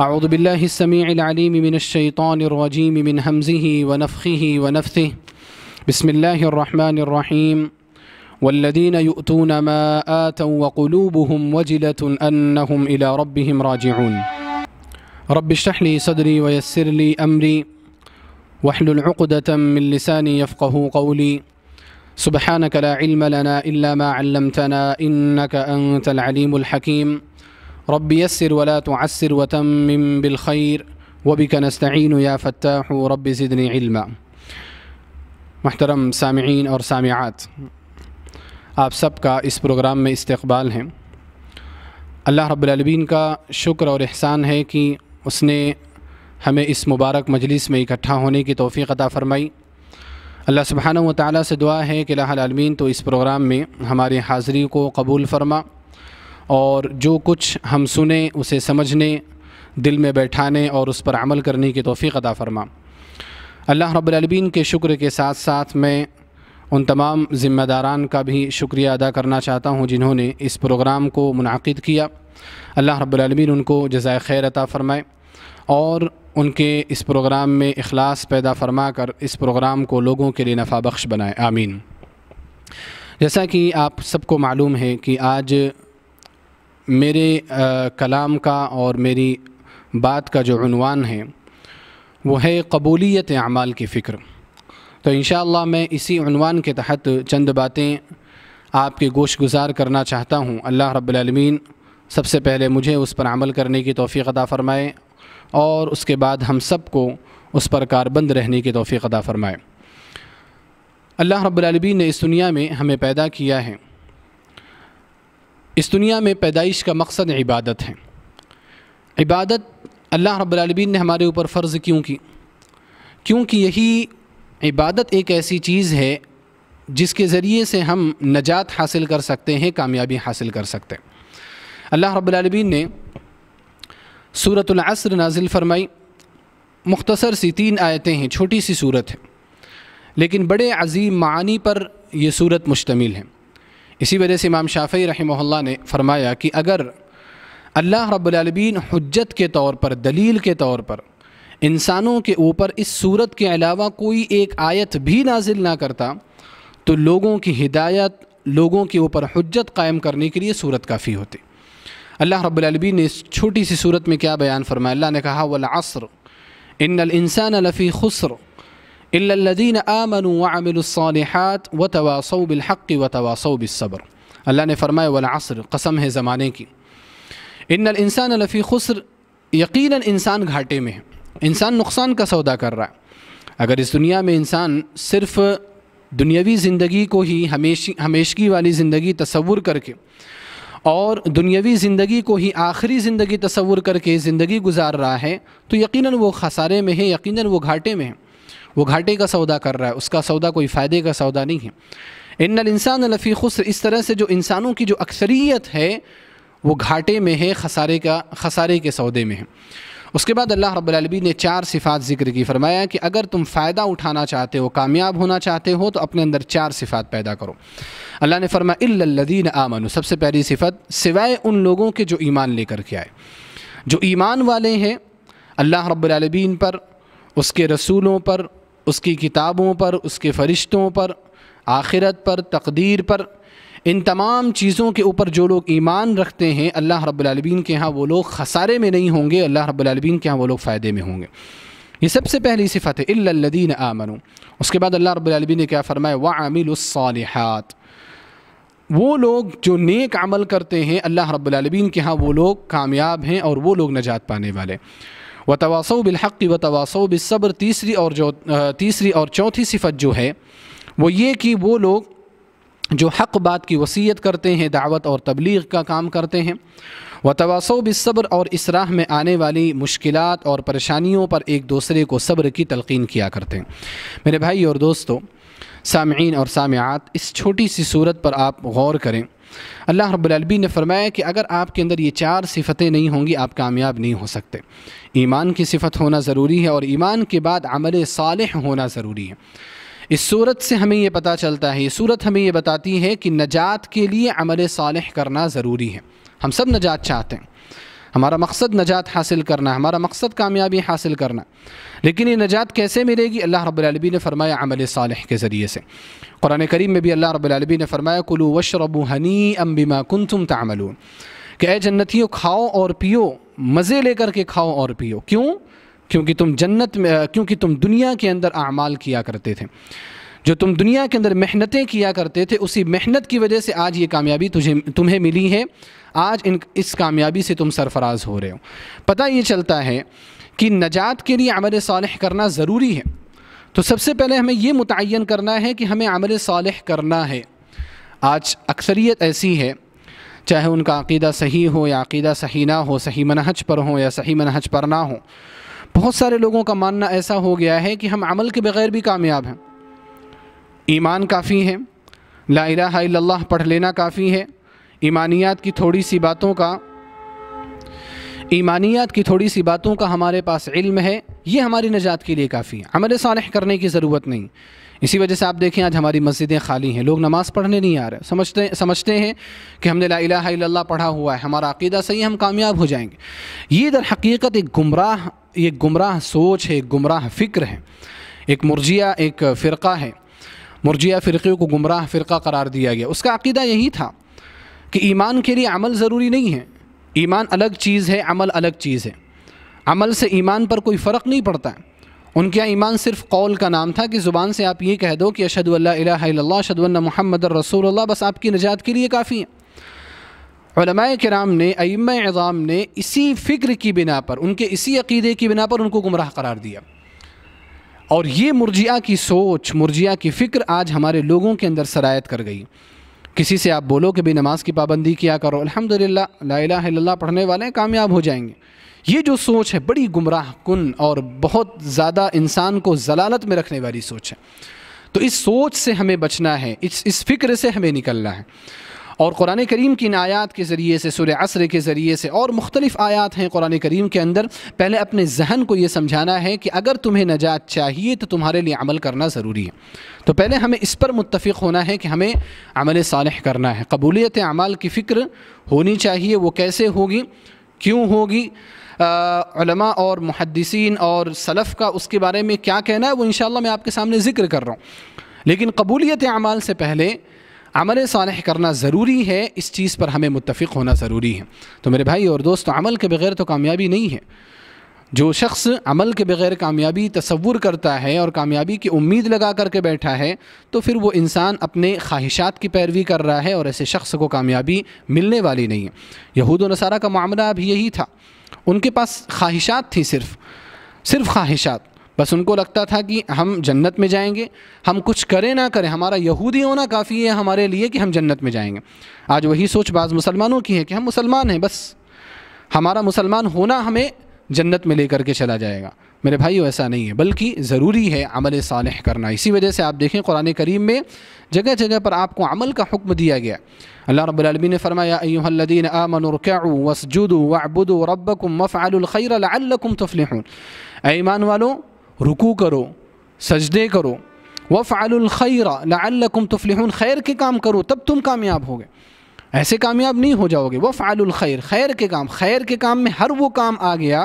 أعوذ بالله السميع العليم من الشيطان الرجيم من همزه ونفخه ونفثه بسم الله الرحمن الرحيم والذين يؤتون ما آتوا وقلوبهم وجلة أنهم إلى ربهم راجعون رب اشرح لي صدري ويسر لي أمري واحلل عقدة من لساني يفقه قولي سبحانك لا علم لنا إلا ما علمتنا إنك أنت العليم الحكيم रब यसर वला तसर वतम बिलखैर वबिक नस्तीन या फ़त्ताह रब ज़िदनी इल्मा महतरम सामीन और सामियात आप सब का इस प्रोग्राम में इस्तबाल है अल्लाह रब्लबीन का शुक्र और एहसान है कि उसने हमें इस मुबारक मजलिस में इकट्ठा होने की तोफ़ी अता फ़रमाई अल्लाह सुबहाना वाली से दुआ है कि लामीन तो इस प्रोग्राम में हमारी हाज़री को कबूल फरमा और जो कुछ हम सुने उसे समझने दिल में बैठाने और उस पर अमल करने की तोफ़ी अदा फ़रमा अल्लाह रब्लमीन के शुक्र के साथ साथ मैं उन तमाम ज़िम्मेदारान का भी शुक्रिया अदा करना चाहता हूँ जिन्होंने इस प्रोग्राम को मुनद किया अल्लाह रब्लमीन उनको जजाय खैर अता फ़रमाए और उनके इस प्रोग्राम में अखलास पैदा फरमा कर इस प्रोग्राम को लोगों के लिए नफ़ा बख्श बनाए आमीन जैसा कि आप सबको मालूम है कि आज मेरे आ, कलाम का और मेरी बात का जो अनवान है वो है कबूलियत अमाल की फ़िक्र तो इन मैं इसी अनवान के तहत चंद बातें आपके गोश गुजार करना चाहता हूँ अल्लाह रबालमीन सबसे पहले मुझे उस पर अमल करने की तोफ़ी अदा फ़रमाए और उसके बाद हम सब को उस पर कारबंद रहने की तोफ़ी अदा फ़रमाए अल्लाह रबालमीन ने इस दुनिया में हमें पैदा किया है इस दुनिया में पैदाइश का मकसद इबादत है इबादत अल्लाह रब्लमीन ने हमारे ऊपर फ़र्ज़ क्यों की क्योंकि यही इबादत एक ऐसी चीज़ है जिसके ज़रिए से हम नजात हासिल कर सकते हैं कामयाबी हासिल कर सकते हैं अल्लाह रब्लमीन ने सूरतलसर नाजिल फरमाई मुख्तसर सी तीन आयतें हैं छोटी सी सूरत है लेकिन बड़े अजीम मानी पर यह सूरत मुश्तमिल है इसी वजह से इमाम शाफी रहमल्ला ने फरमाया कि अगर अल्लाह रब्लबीन हजत के तौर पर दलील के तौर पर इंसानों के ऊपर इस सूरत के अलावा कोई एक आयत भी नाजिल ना करता तो लोगों की हिदायत लोगों के ऊपर हजत कायम करने के लिए सूरत काफ़ी होती अल्लाह रब्लबी ने इस छोटी सी सूरत में क्या बयान फरमाया अल्लाह ने कहा वसर असर लफ़ी खसर इल्लल्लज़ीन आमनु वमिलसालहत व तवासौ बिलहक़ व तवासौ बिसब्र अल्लाह ने फरमाया वलासर कसम है ज़माने की इन इंसान लफ़ी खुसर यकीन इंसान घाटे में है इंसान नुकसान का सौदा कर रहा है अगर इस दुनिया में इंसान सिर्फ़ दुनियावी ज़िंदगी को ही हमेश हमेशगी वाली ज़िंदगी तस्वुर करके और दुनियावी ज़िंदगी को ही आखिरी ज़िंदगी तस्वुर करके ज़िंदगी गुजार रहा है तो यकीनन वो खसारे में है यकीनन वो घाटे में है वो घाटे का सौदा कर रहा है उसका सौदा कोई फ़ायदे का सौदा नहीं है इन इंसान लफ़ी खुस इस तरह से जो इंसानों की जो अक्सरीत है वो घाटे में है खसारे का खसारे के सौदे में है उसके बाद अल्लाह रब्बी ने चार सिफ़ात ज़िक्र की फरमाया कि अगर तुम फ़ायदा उठाना चाहते हो कामयाब होना चाहते हो तो अपने अंदर चार सिफ़ात पैदा करो अल्लाह ने फरमाया इल्लदीन आमनु सबसे पहली सिफत सिवाय उन लोगों के जो ईमान लेकर के आए जो ईमान वाले हैं अल्लाह रब्बीन पर उसके रसूलों पर उसकी किताबों पर उसके फरिश्तों पर आखिरत पर तकदीर पर इन तमाम चीज़ों के ऊपर जो लोग ईमान रखते हैं अल्लाह रब्लमीन के यहाँ वो लोग खसारे में नहीं होंगे अल्लाह रब्लमीन के यहाँ वो लोग फ़ायदे में होंगे ये सबसे पहली सिफत है इल्लदीन आमनू उसके बाद अल्लाह रब्लमीन ने क्या फ़रमाया व आमिलसालहत वो लोग जो नेक अमल करते हैं अल्लाह रब्लमीन के यहाँ वो लोग कामयाब हैं और वो लोग नजात पाने वाले व तवासो बिलहक़ व तवासो बिलसब्र तीसरी और जो तीसरी और चौथी सिफत जो है वो ये कि वो लोग जो हक़ बात की वसीयत करते हैं दावत और तबलीग का काम करते हैं व तवासो बिलसब्र और राह में आने वाली मुश्किल और परेशानियों पर एक दूसरे को सब्र की तलकिन किया करते हैं मेरे भाई और दोस्तों सामीन और सामियात इस छोटी सी सूरत पर आप गौर करें अल्लाह रब्बुलबी ने फरमाया कि अगर आपके अंदर ये चार सिफ़तें नहीं होंगी आप कामयाब नहीं हो सकते ईमान की सिफत होना ज़रूरी है और ईमान के बाद अमल साल होना ज़रूरी है इस सूरत से हमें ये पता चलता है ये सूरत हमें ये बताती है कि नजात के लिए अमल साल करना ज़रूरी है हम सब नजात चाहते हैं हमारा मकसद नजात हासिल करना हमारा मकसद कामयाबी हासिल करना लेकिन ये नजात कैसे मिलेगी अल्लाह रबालबी ने फरमाया अमल सालह के ज़रिए से कुरान करीम में भी अल्लाह रब्लबी ने फरमाया कुलू वशरबू हनी अम्बिमा कुन तुम तामलून कि ए जन्नतियों खाओ और पियो मज़े लेकर के खाओ और पियो क्यों क्योंकि तुम जन्नत में क्योंकि तुम दुनिया के अंदर अमाल किया करते थे जो तुम दुनिया के अंदर मेहनतें किया करते थे उसी मेहनत की वजह से आज ये कामयाबी तुझे तुम्हें मिली है आज इन इस कामयाबी से तुम सरफराज हो रहे हो पता ये चलता है कि नजात के लिए अमल साल करना ज़रूरी है तो सबसे पहले हमें ये मुतन करना है कि हमें अमल साल करना है आज अक्सरियत ऐसी है चाहे उनका अकीदा सही हो या अकीदा सही ना हो सही मनहज पर हो या सही मनहज पर ना हो बहुत सारे लोगों का मानना ऐसा हो गया है कि हम अमल के बग़ैर भी कामयाब हैं ईमान काफ़ी है ला इलाहा पढ़ लेना काफ़ी है ईमानियात की थोड़ी सी बातों का ईमानियात की थोड़ी सी बातों का हमारे पास इल्म है ये हमारी नजात के लिए काफ़ी है अमल सानह करने की ज़रूरत नहीं इसी वजह से आप देखें आज हमारी मस्जिदें खाली हैं लोग नमाज़ पढ़ने नहीं आ रहे समझते समझते हैं कि हमने ला इलाहा इल्लल्लाह पढ़ा हुआ है हमारा अकीदा सही हम कामयाब हो जाएंगे ये दर हकीकत एक गुमराह एक गुमराह सोच है एक गुमराह फ़िक्र है एक मुर्जिया एक फ़िरका है मुरजिया फ़िरक़े को गुमराह फ़िरका करार दिया गया उसका अकीदा यही था कि ईमान के लिए अमल ज़रूरी नहीं है ईमान अलग चीज़ है अमल अलग चीज़ है अमल से ईमान पर कोई फ़र्क नहीं पड़ता है उनके यहाँ ईमान सिर्फ कौल का नाम था कि ज़ुबान से आप ये कह दो कि अशदल्ला अशदन महमद रसूल बस आपकी निजात के लिए काफ़ी है कराम ने अम एज़ाम ने इसी फ़िक्र की बिना पर उनके इसी अकीदे की बिना पर उनको गुमराह करार दिया और ये मुरजिया की सोच मुरजिया की फ़िक्र आज हमारे लोगों के अंदर शरायत कर गई किसी से आप बोलो कि भाई नमाज़ की पाबंदी किया करो अल्हम्दुलिल्लाह ला पढ़ने वाले कामयाब हो जाएंगे ये जो सोच है बड़ी गुमराह कन और बहुत ज़्यादा इंसान को जलालत में रखने वाली सोच है तो इस सोच से हमें बचना है इस इस फिक्र से हमें निकलना है और कुरान करीम की इन आयात के ज़रिए से सुर असर के ज़रिए से और मुख्तलिफ़ आयात हैं कुरान करीम के अंदर पहले अपने जहन को ये समझाना है कि अगर तुम्हें नजात चाहिए तो तुम्हारे लिए अमल करना ज़रूरी है तो पहले हमें इस पर मुतफ़ होना है कि हमें अमल साल करना है कबूलियत अमाल की फ़िक्र होनी चाहिए वो कैसे होगी क्यों होगी आ, और महदसिन और सलफ़ का उसके बारे में क्या कहना है वो इन मैं आपके सामने ज़िक्र कर रहा हूँ लेकिन कबूलियत अमाल से पहले अमल सानह करना ज़रूरी है इस चीज़ पर हमें मुतफ़ होना ज़रूरी है तो मेरे भाई और दोस्त अमल के बगैर तो कामयाबी नहीं है जो शख्स अमल के बगैर कामयाबी तस्वुर करता है और कामयाबी की उम्मीद लगा करके बैठा है तो फिर वो इंसान अपने ख्वाहिशात की पैरवी कर रहा है और ऐसे शख्स को कामयाबी मिलने वाली नहीं है यहूद नसारा का मामला भी यही था उनके पास ख्वाहिशात थी सिर्फ सिर्फ ख्वाहिशात बस उनको लगता था कि हम जन्नत में जाएंगे हम कुछ करें ना करें हमारा यहूदी होना काफ़ी है हमारे लिए कि हम जन्नत में जाएंगे आज वही सोच बाज़ मुसलमानों की है कि हम मुसलमान हैं बस हमारा मुसलमान होना हमें जन्नत में लेकर के चला जाएगा मेरे भाई ऐसा नहीं है बल्कि ज़रूरी है अमल साल करना इसी वजह से आप देखें कुरान करीम में जगह जगह पर आपको अमल का हुक्म दिया गया अल्लाह रबालमी ने फ़रमायादीन आमनरक़ू वसजुद वबुद रबकुम मफ़ालखैर तफलहून वालों रुकू करो सजदे करो वफ़ालखैरा लाकुम तुफलिहून खैर के काम करो तब तुम कामयाब होगे ऐसे कामयाब नहीं हो जाओगे वफ़ालखैर खैर के काम खैर के काम में हर वो काम आ गया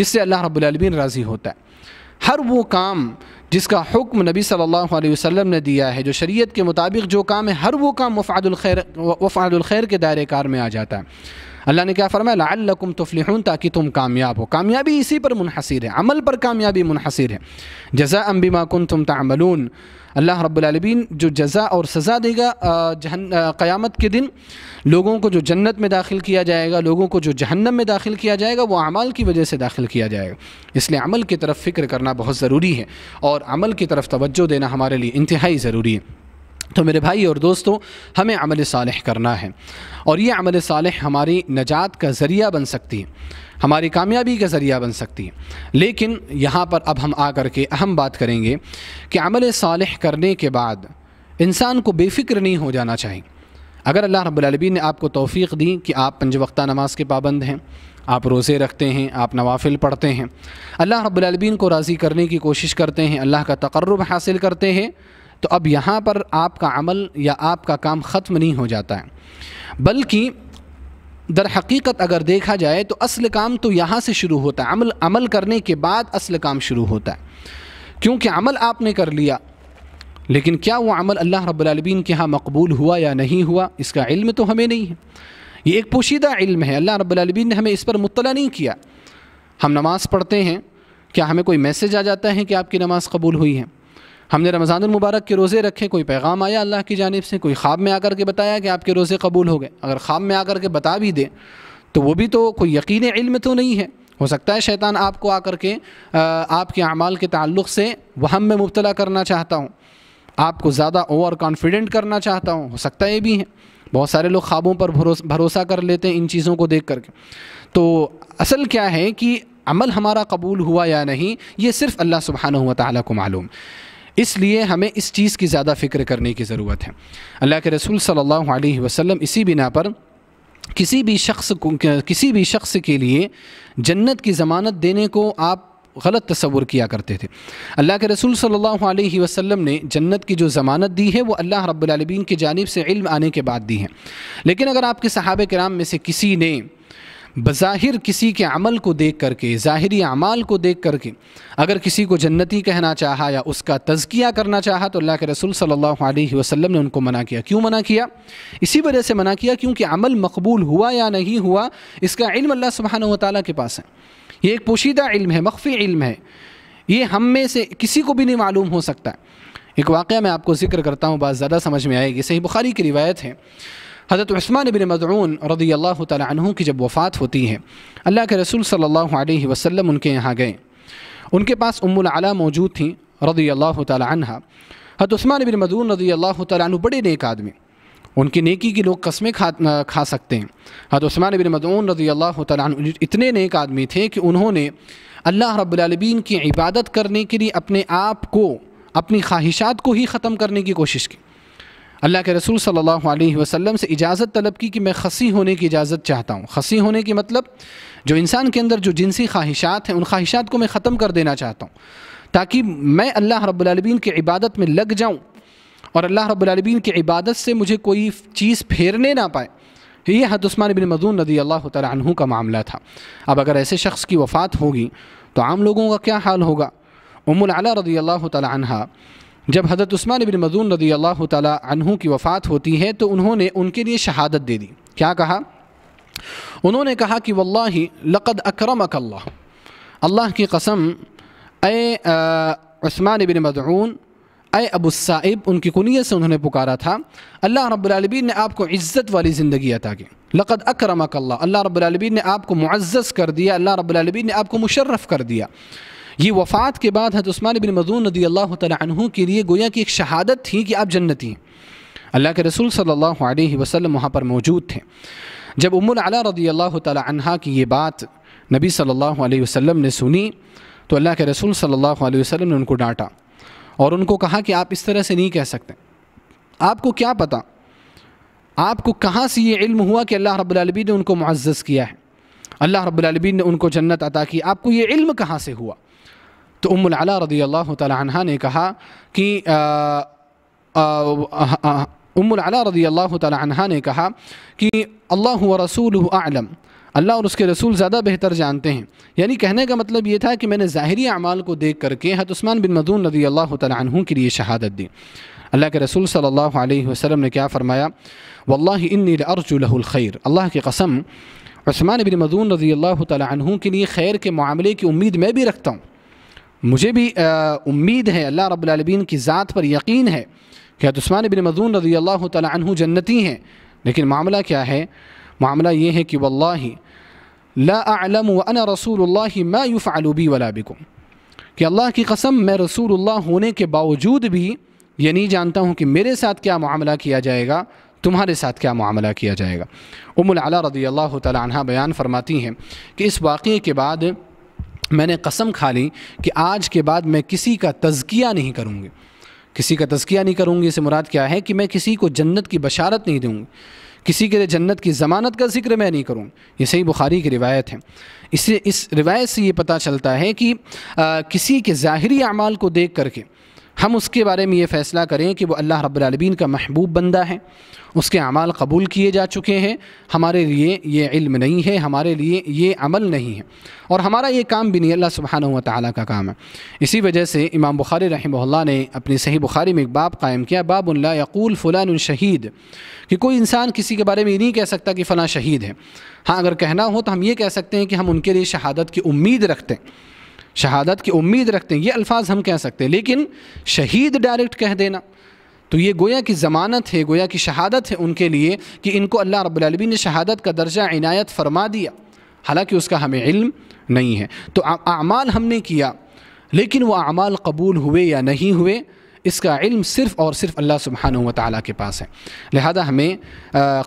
जिससे अल्लाह रबालमीन राज़ी होता है हर वो काम जिसका हुक्म नबी सल्लल्लाहु अलैहि वसल्लम ने दिया है जो शरीयत के मुताबिक जो काम है हर वो काम वफ़ादुल खैर वफ़ादुल खैर के दायरे कार में आ जाता है अल्लाह ने क्या फरमाया लकुम तफलिहून ताकि तुम कामयाब हो कामयाबी इसी पर मुनहसर है अमल पर कामयाबी मुनहसर है जजा अम्बिमा कन तुम तमलून अल्लाह रब्लबीन जो जजा और सज़ा देगा जहन क़यामत के दिन लोगों को जो जन्नत में दाखिल किया जाएगा लोगों को जो जहन्नम में दाखिल किया जाएगा वो अमाल की वजह से दाखिल किया जाएगा इसलिए अमल की तरफ फ़िक्र करना बहुत ज़रूरी है और अमल की तरफ तवज्जो देना हमारे लिए इंतहाई ज़रूरी है तो मेरे भाई और दोस्तों हमें अमल साल करना है और ये अमल साल हमारी नजात का ज़रिया बन सकती है हमारी कामयाबी का ज़रिया बन सकती है लेकिन यहाँ पर अब हम आ के अहम बात करेंगे कि अमल साल करने के बाद इंसान को बेफिक्र नहीं हो जाना चाहिए अगर अल्लाह रबालबी ने आपको तोफ़ी दी कि आप पंज वक्ता नमाज के पाबंद हैं आप रोज़े रखते हैं आप नवाफिल पढ़ते हैं अल्लाह रबालबी को राज़ी करने की कोशिश करते हैं अल्लाह का तकर्रब हासिल करते हैं तो अब यहाँ पर आपका अमल या आपका काम ख़त्म नहीं हो जाता है बल्कि दर हकीकत अगर देखा जाए तो असल काम तो यहाँ से शुरू होता है अमल अमल करने के बाद असल काम शुरू होता है क्योंकि अमल आपने कर लिया लेकिन क्या वो अमल अल्लाह रब्लमीन के यहाँ मकबूल हुआ या नहीं हुआ इसका इल्म तो हमें नहीं है ये एक पोशीदा इल्म है अल्लाह रब्लमीन ने हमें इस पर मुतला नहीं किया हम नमाज़ पढ़ते हैं क्या हमें कोई मैसेज आ जाता है कि आपकी नमाज़ कबूल हुई है हमने रमज़ानमबारक के रोज़े रखे कोई पैगाम आया अल्लाह की जानब से कोई ख्वाब में आकर के बताया कि आपके रोज़े कबूल हो गए अगर ख्वाब में आकर के बता भी दे तो वो भी तो कोई यकीन इल्म तो नहीं है हो सकता है शैतान आपको आकर के आपके अमाल के ताल्लुक़ से वहम में मुबतला करना चाहता हूँ आपको ज़्यादा ओवर कॉन्फिडेंट करना चाहता हूँ हो सकता है ये भी है बहुत सारे लोग ख्वाबों पर भरोसा कर लेते हैं इन चीज़ों को देख करके तो असल क्या है कि अमल हमारा कबूल हुआ या नहीं ये सिर्फ़ अल्लाह सुबहाना हुआ ताली को मालूम इसलिए हमें इस चीज़ की ज़्यादा फ़िक्र करने की ज़रूरत है अल्लाह के रसूल सल्लल्लाहु अलैहि वसल्लम इसी बिना पर किसी भी शख्स को किसी भी शख्स के लिए जन्नत की ज़मानत देने को आप गलत तस्वुर किया करते थे अल्लाह के रसूल सल्लल्लाहु अलैहि वसल्लम ने जन्नत की जो ज़मानत दी है वो अल्लाह रब्बुल की जानब से इल्म आने के बाद दी है लेकिन अगर आपके सहाब कराम में से किसी ने बज़ाहिर किसी के अमल को देख करके ज़ाहरी अमाल को देख करके अगर किसी को जन्नती कहना चाहा या उसका तज़किया करना चाहा तो अल्लाह के रसूल सल्लल्लाहु अलैहि वसल्लम ने उनको मना किया क्यों मना किया इसी वजह से मना किया क्योंकि अमल मकबूल हुआ या नहीं हुआ इसका इल्म अल्लाह सुबहान ताली के पास है ये एक पोशीदा इल्म है मख्फ़ी इल्म है ये हम में से किसी को भी नहीं मालूम हो सकता एक वाक़ मैं आपको जिक्र करता हूँ बात ज़्यादा समझ में आएगी सही बुखारी की रिवायत है हज़रत उस्मान बिन मदरून रदी अल्लाह तह की जब वफ़ात होती है अल्लाह के रसूल सल्लल्लाहु अलैहि वसल्लम उनके यहाँ गए उनके पास आला मौजूद थी रदी अल्लाह तह हत उस्मान बिन मदून रदी अल्लाह तु बड़े नेक आदमी उनकी नेकी की लोग कस्में खा खा सकते हैं हत उस्मान बिन मदून रदी अल्लाह तु इतने नेक आदमी थे कि उन्होंने अल्लाह रब्लबीन की इबादत करने के लिए अपने आप को अपनी ख्वाहिशात को ही ख़त्म करने की कोशिश की अल्लाह के रसूल सल्लल्लाहु अलैहि वसल्लम से इजाज़त तलब की कि मैं खसी होने की इजाज़त चाहता हूँ खसी होने की मतलब जो इंसान के अंदर जो जिनसी ख्वाहिशात हैं उन ख्वाहिशात को मैं ख़त्म कर देना चाहता हूँ ताकि मैं अल्लाह रब्लबीन की इबादत में लग जाऊँ और अल्लाह रब्लबीन की इबादत से मुझे कोई चीज़ फेरने ना पाए ये हद उस्मान बिन मदून रदी अल्लाह तु का मामला था अब अगर ऐसे शख्स की वफ़ात होगी तो आम लोगों का क्या हाल होगा उमुल रदी अल्लाह तह जब हज़रत उस्मान बिन मजून रदी अल्लाह तहु की वफ़ात होती है तो उन्होंने उनके लिए शहादत दे दी क्या कहा उन्होंने कहा कि वल्ला लक़द अक्रम अकल्ला अल्लाह की कसम एस्मान बिन मदून ए अबूसाइब उनकी कुनीत से उन्होंने पुकारा था अल्लाह रब्लबी ने आपको इज़्ज़त वाली ज़िंदगी अता की लक़द अक्रम अकल्ला अल्लाह रब्लबीन ने आपको मुआज़ कर दिया अल्लाह रब्लबी ने आपको मुशर्रफ़ कर दिया ये वफ़ात के बाद हज़रत उस्मान बिन मजून नदी अल्लाह तु के लिए गोया की एक शहादत थी कि आप जन्नती हैं अल्लाह के रसूल सल्लल्लाहु अलैहि वसल्लम वहाँ पर मौजूद थे जब उमुल अला रदी अल्लाह तहा की ये बात नबी सल्लल्लाहु अलैहि वसल्लम ने सुनी तो अल्लाह के रसूल सल्लल्लाहु अलैहि वसल्लम ने उनको डांटा और उनको कहा कि आप इस तरह से नहीं कह सकते आपको क्या पता आपको कहाँ से ये इल्म हुआ कि अल्लाह रब्लबी ने उनको मुआज़ किया है अल्लाह रब्लबी ने उनको जन्नत अता की आपको ये इल्म कहाँ से हुआ तो उम्मुल आला रदी अल्लाह तहा ने कहा कि उम्मुल आला रदी अल्लाह तहा ने कहा कि अल्लाह व रसूल आलम अल्लाह और उसके रसूल ज़्यादा बेहतर जानते हैं यानी कहने का मतलब ये था कि मैंने ज़ाहरी अमाल को देख करके हतस्मान बिन मदून रदी अल्लाह तु के लिए शहादत दी अल्लाह के रसूल सल्लल्लाहु अलैहि वसल्लम ने क्या फ़रमाया वल्ला खैर अल्लाह की कसम उस्मान बिन मदून रदी अल्लाह तहु के लिए खैर के मामले की उम्मीद मैं भी रखता हूँ मुझे भी उम्मीद है अल्लाह रबालबीन की ज़ात पर यकीन है कि हदस्मान बिन मजून रजी अल्लाह तु जन्नती हैं लेकिन मामला क्या है मामला ये है कि वल्ला लाम रसूल मा यूफ़ालूबी वला बिकुम कि अल्लाह की कसम मैं रसूल होने के बावजूद भी ये नहीं जानता हूँ कि मेरे साथ क्या मामला किया जाएगा तुम्हारे साथ क्या मामला किया जाएगा उमुल रदी अल्लाह तह बयान फरमाती हैं कि इस वाक़े के बाद मैंने कसम खा ली कि आज के बाद मैं किसी का तज़किया नहीं करूँगी किसी का तज़किया नहीं करूँगी इसे मुराद क्या है कि मैं किसी को जन्नत की बशारत नहीं दूँगी किसी के लिए जन्नत की ज़मानत का जिक्र मैं नहीं करूँ ये सही बुखारी की रिवायत है इससे इस रिवायत से ये पता चलता है कि आ, किसी के ज़ाहरी अमाल को देख करके हम उसके बारे में ये फ़ैसला करें कि वो अल्लाह रब्लमीन का महबूब बंदा है उसके अमाल कबूल किए जा चुके हैं हमारे लिए ये इल्म नहीं है हमारे लिए ये अमल नहीं है और हमारा ये काम भी नहीं अल्लाह सुबहान व का काम है इसी वजह से इमाम बुखारी रहमल्ला ने अपनी सही बुखारी में एक बाब कायम किया बाबुल्ला यकूल फ़लान शहीद कि कोई इंसान किसी के बारे में ये नहीं कह सकता कि फ़लाँ शहीद है हाँ अगर कहना हो तो हम ये कह सकते हैं कि हम उनके लिए शहादत की उम्मीद रखते हैं शहादत की उम्मीद रखते हैं ये अल्फाज हम कह सकते हैं लेकिन शहीद डायरेक्ट कह देना तो ये गोया की ज़मानत है गोया की शहादत है उनके लिए कि इनको अल्लाह रबी ने शहादत का दर्जा इनायत फरमा दिया हालांकि उसका हमें इल्म नहीं है तो अमाल हमने किया लेकिन वह अमाल कबूल हुए या नहीं हुए इसका इल्म सिर्फ़ और सिर्फ अल्लाह सुबहान तला के पास है लिहाजा हमें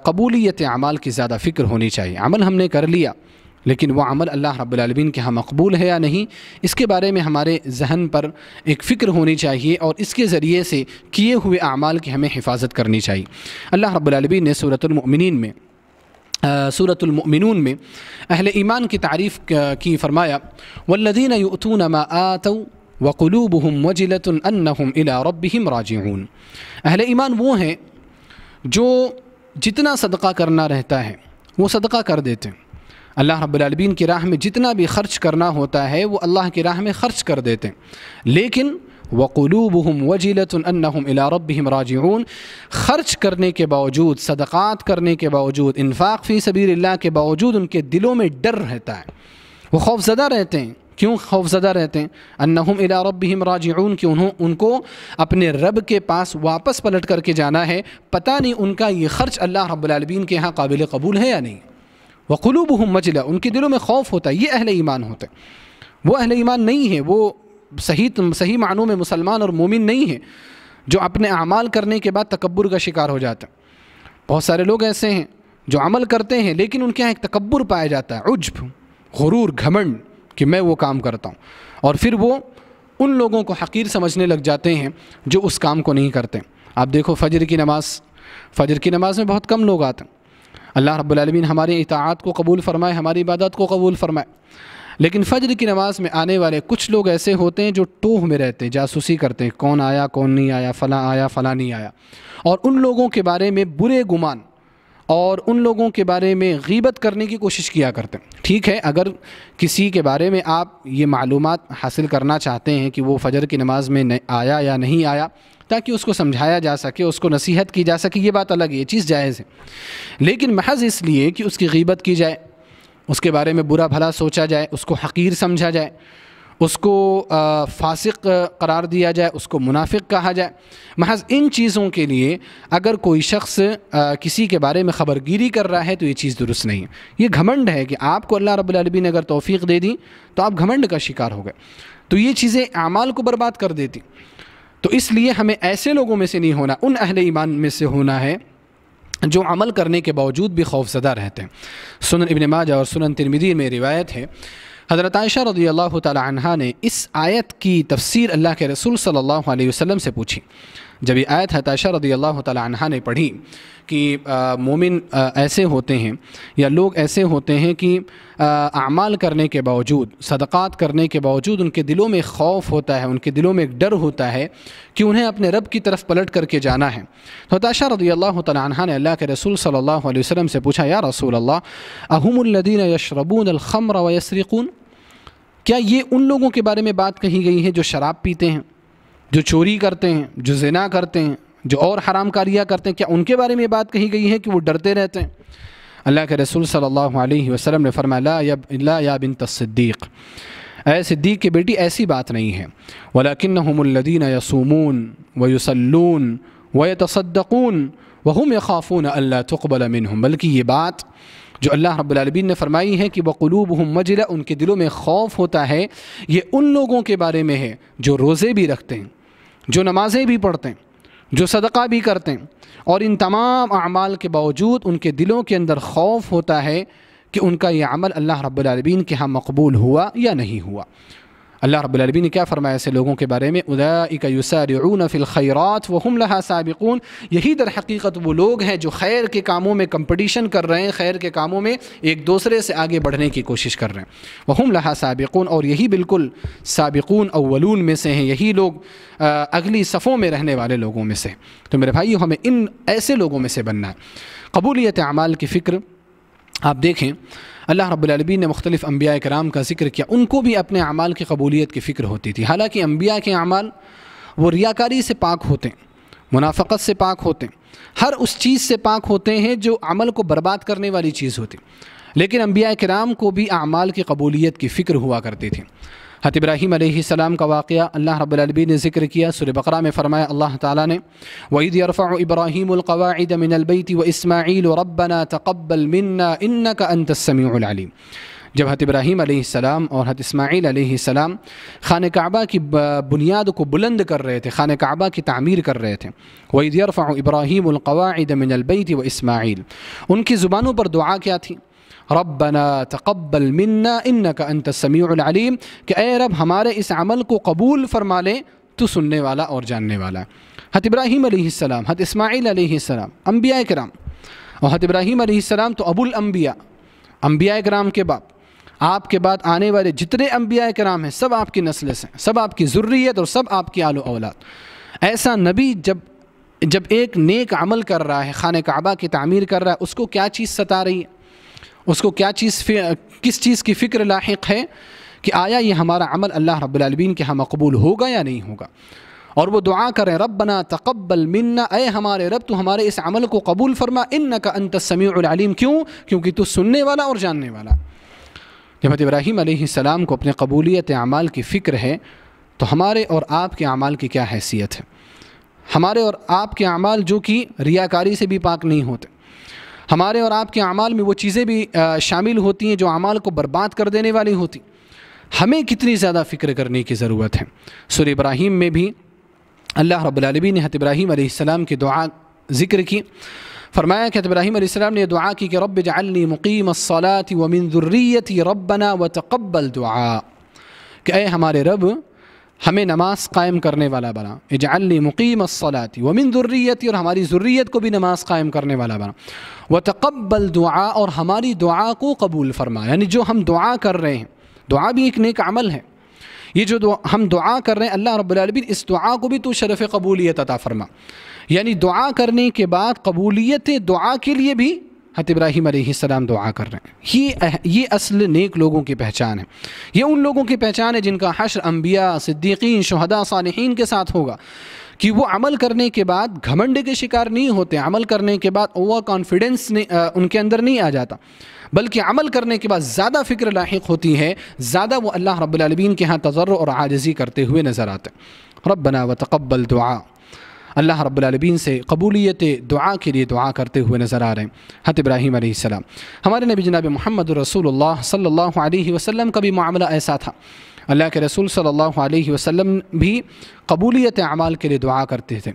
कबूलीत अमाल की ज़्यादा फ़िक्र होनी चाहिए अमल हमने कर लिया लेकिन वह अमल अल्लाह रब्लमिन के यहाँ मकबूल है या नहीं इसके बारे में हमारे जहन पर एक फ़िक्र होनी चाहिए और इसके ज़रिए से किए हुए अमाल की हमें हिफाजत करनी चाहिए अल्लाह रब्लमिन ने सूरतमिन में सूरतमिन में अहल ईमान की तारीफ़ की फ़रमाया वल्लिन यूतून मातऊ वकलूब हम वजिलतम इला राजून अहल ईमान वो हैं जो जितना सदका करना रहता है वो सदका कर देते हैं अल्लाह रबालबीन की राह में जितना भी खर्च करना होता है वो अल्लाह की राह में ख़र्च कर देते हैं लेकिन वक़लूब हम वजीलतम रबम राजून ख़र्च करने के बावजूद सदक़ात करने के बावजूद इनफाक़ फ़ी सबीर के बावजूद उनके दिलों में डर रहता है वो खौफजदा रहते हैं क्यों खौफजदा रहते हैं अनहम इला राजून कि उन्हों उनको अपने रब के पास वापस पलट करके जाना है पता नहीं उनका ये ख़र्च अल्लाह रब्बुलमीन के यहाँ काबिल कबूल है या नहीं वक़लूब मजला उनके दिलों में खौफ होता है ये अहल ईमान होते हैं वो अहल ईमान नहीं है वो सही सही मानों में मुसलमान और मोमिन नहीं है जो अपने अमाल करने के बाद तकबर का शिकार हो जाता है बहुत सारे लोग ऐसे हैं जो अमल करते हैं लेकिन उनके यहाँ एक तकबर पाया जाता है उज्ब गुरूर घमंड कि मैं वो काम करता हूँ और फिर वो उन लोगों को हकीर समझने लग जाते हैं जो उस काम को नहीं करते आप देखो फजर की नमाज़ फजर की नमाज़ में बहुत कम लोग आते हैं अल्लाह रब्बुलमीन हमारी इतात को कबूल फ़रमाए हमारी इबादत को कबूल फ़रमाए लेकिन फ़जर की नमाज़ में आने वाले कुछ लोग ऐसे होते हैं जो टोह में रहते हैं जासूसी करते हैं कौन आया कौन नहीं आया फ़ला आया फ़ला नहीं आया और उन लोगों के बारे में बुरे गुमान और उन लोगों के बारे में गीबत करने की कोशिश किया करते हैं ठीक है अगर किसी के बारे में आप ये मालूम हासिल करना चाहते हैं कि वो फजर की नमाज़ में आया या नहीं आया ताकि उसको समझाया जा सके उसको नसीहत की जा सके ये बात अलग है ये चीज़ जायज़ है लेकिन महज इसलिए कि उसकी गीबत की जाए उसके बारे में बुरा भला सोचा जाए उसको हकीर समझा जाए उसको फासिक करार दिया जाए उसको मुनाफिक कहा जाए महज इन चीज़ों के लिए अगर कोई शख्स किसी के बारे में ख़बरगिरी कर रहा है तो ये चीज़ दुरुस्त नहीं है ये घमंड है कि आपको अल्लाह रबालमीन ने अगर तोफ़ी दे दी तो आप घमंड का शिकार हो गए तो ये चीज़ें अमाल को बर्बाद कर देती तो इसलिए हमें ऐसे लोगों में से नहीं होना उन अहल ईमान में से होना है जो अमल करने के बावजूद भी खौफजदा रहते हैं सुन इबन माजा और सुनन तिरमिदी में रिवायत है हज़रत आयशा रजी अल्लाह तह ने इस आयत की तफसीर अल्लाह के रसूल सल्लल्लाहु अलैहि वसल्लम से पूछी जब ये आयत हताशा रदी अल्लाह तह ने पढ़ी कि मोमिन ऐसे होते हैं या लोग ऐसे होते हैं कि अमाल करने के बावजूद सदक़ात करने के बावजूद उनके दिलों में खौफ होता है उनके दिलों में एक डर होता है कि उन्हें अपने रब की तरफ पलट करके जाना है तो हताशा रदी अल्लाह तह ने अल्लाह के रसूल सल्ला वसम से पूछा या रसूल अल्लाह अहमुल्लिन यशरबून अलखमर वसरकून क्या ये उन लोगों के बारे में बात कही गई है जो शराब पीते हैं जो चोरी करते हैं जो जना करते हैं जो और हराम कारियाँ करते हैं क्या उनके बारे में ये बात कही गई है कि वो डरते रहते हैं अल्लाह के रसूल सल्लल्लाहि अलैहि वसल्लम ने फरमाया या बिन तस्दीक ए सिद्दीक की बेटी ऐसी बात नहीं है वलाकिन हमदीन यसूमून वयूसलून व तसदकून वहम खाफून अल्लाह तकबल बल्कि ये बात जो अल्लाह रब्लमीन ने फरमाई है कि वकलूब हम मजरा उनके दिलों में खौफ होता है ये उन लोगों के बारे में है जो रोज़े भी रखते हैं जो नमाज़ें भी पढ़ते हैं जो सदका भी करते हैं और इन तमाम अमाल के बावजूद उनके दिलों के अंदर खौफ होता है कि उनका यह अमल अल्लाह रब्बुल रबालमीन के यहाँ मकबूल हुआ या नहीं हुआ अल्लाह रबालमीन ने क्या फरमाया ऐसे लोगों के बारे में उदायकून फ़िलखैरत वहम लहा सबकून यही दर हकीकत वो लोग हैं जो खैर के कामों में कम्पटिशन कर रहे हैं खैर के कामों में एक दूसरे से आगे बढ़ने की कोशिश कर रहे हैं हम लहा सबकून और यही बिल्कुल सबकून अवलून में से हैं यही लोग अगली सफ़ों में रहने वाले लोगों में से तो मेरे भाई हमें इन ऐसे लोगों में से बनना है कबूलियत अमाल की फ़िक्र आप देखें अल्लाह रबालबी ने मुख्तलिफ़ अम्बिया कराम का जिक्र किया उनको भी अपने अमाल की कबूलीत की फ़िक्र होती थी हालाँकि अम्बिया के अमाल वो रियाकारी से पाक होते हैं मुनाफ़त से पाक होते हैं हर उस चीज़ से पाक होते हैं जो अमल को बर्बाद करने वाली चीज़ होती लेकिन अम्बिया कराम को भी अमाल की कबूलीत की फ़िक्र हुआ करती थी हत इब्राहीम आसमाम का वाक़ अल्लाह रबालबी ने जिक्र किया सुर बकर में फ़रमाया अल्लाह ताली ने वईद अरफ़ा इब्राहीमक़वाद मिनबैती व इसमाइल रबना तकब्बल मन्ना इन्ना का अनतसमीम जब हत इब्राहीम आसमाम और हत इसमाईल आसमाम ख़ान काबा की बुनियाद को बुलंद कर रहे थे ख़ान काबा की तमीर कर रहे थे वईद अरफ़ा इब्राहीमक़वाद मिनबैती व इसमाईल उनकी ज़ुबानों पर दुआ क्या थी रब्बना तकब्बल मिन्ना इन्न का अंत समीम कि ए रब हमारे इस अमल को कबूल फरमा लें तो सुनने वाला और जानने वाला हत इब्राहिम आसमाम हत इसमाईल सलाम अम्बिया कराम और हत इब्राहिम आसमाम तो अबुल अम्बिया अम्बिया कराम के बाप आपके बाद आने वाले जितने अम्बिया कराम हैं सब आपकी नस्ल से सब आपकी ज़ुर्रियत और सब आपकी आलो औलाद ऐसा नबी जब जब एक नेक अमल कर रहा है खान काबा की तमीर कर रहा है उसको क्या चीज़ सता रही है उसको क्या चीज़ किस चीज़ की फ़िक्र लाक है कि आया ये हमारा अमल अल्लाह रबालबीन के यहाँ मकबूल होगा या नहीं होगा और वो दुआ करें रब बना तकबल मन्ना ए हमारे रब तो हमारे इस अमल को कबूल फरमा इन का अन समीम क्यों क्योंकि तू सुनने वाला और जानने वाला जब इब्राहिम सलाम को अपने कबूलियत अमाल की फ़िक्र है तो हमारे और आपके अमाल की क्या हैसियत है हमारे और आपके अमाल जो कि रियाकारी से भी पाक नहीं होते हमारे और आपके अमाल में वो चीज़ें भी शामिल होती हैं जो अमाल को बर्बाद कर देने वाली होती हमें कितनी ज़्यादा फ़िक्र करने की ज़रूरत है सुर इब्राहिम में भी अल्लाह रबी ने हत इब्राहिम आसमाम की दुआ ज़िक्र की फरमाया कि इब्राहिम आसमाम ने दुआ की कि रब जाली मुकीम सलात वमिन ज़ुर्रियती रबना व तकबल दुआ कि अ हमारे रब हमें नमाज कायम करने वाला बना इजाली मुकीम असलाती वमिन ज़ुर्रीत और हमारी ज़ुर्रियत को भी नमाज कायम करने वाला बना व तकबल दुआ और हमारी दुआ को कबूल फरमा यानी जो हम दुआ कर रहे हैं दुआ भी एक नेक अमल है ये जो दुआ, हम दुआ कर रहे हैं अल्लाह रब्लबिन इस दुआ को भी तो शरफ़ कबूलियत अता फरमा यानी दुआ करने के बाद कबूलियत दुआ के लिए भी हत इब्राहिम सलाम दुआ कर रहे हैं ये ये असल नेक लोगों की पहचान है ये उन लोगों की पहचान है जिनका हशर अम्बिया सिद्दीकीन शहदा सालहीन के साथ होगा कि वो अमल करने के बाद घमंड के शिकार नहीं होते अमल करने के बाद ओवर कॉन्फिडेंस उनके अंदर नहीं आ जाता बल्कि अमल करने के बाद ज़्यादा फ़िक्र लाक होती है ज़्यादा वो अल्लाह रब्लमीन के यहाँ तजर और आजजी करते हुए नज़र आते रबना व तकबल दुआ अल्लाह रब्लबीन से कबूलियत दुआ के लिए दुआ करते हुए नज़र आ रहे हैं हत इब्राहिम सलाम हमारे नबी जनाब मोहम्मद रसूल सल्ला वसम का भी मामला ऐसा था अल्लाह के रसूल सल्लल्लाहु अलैहि वसल्लम भी कबूलियत अमाल के लिए दुआ करते थे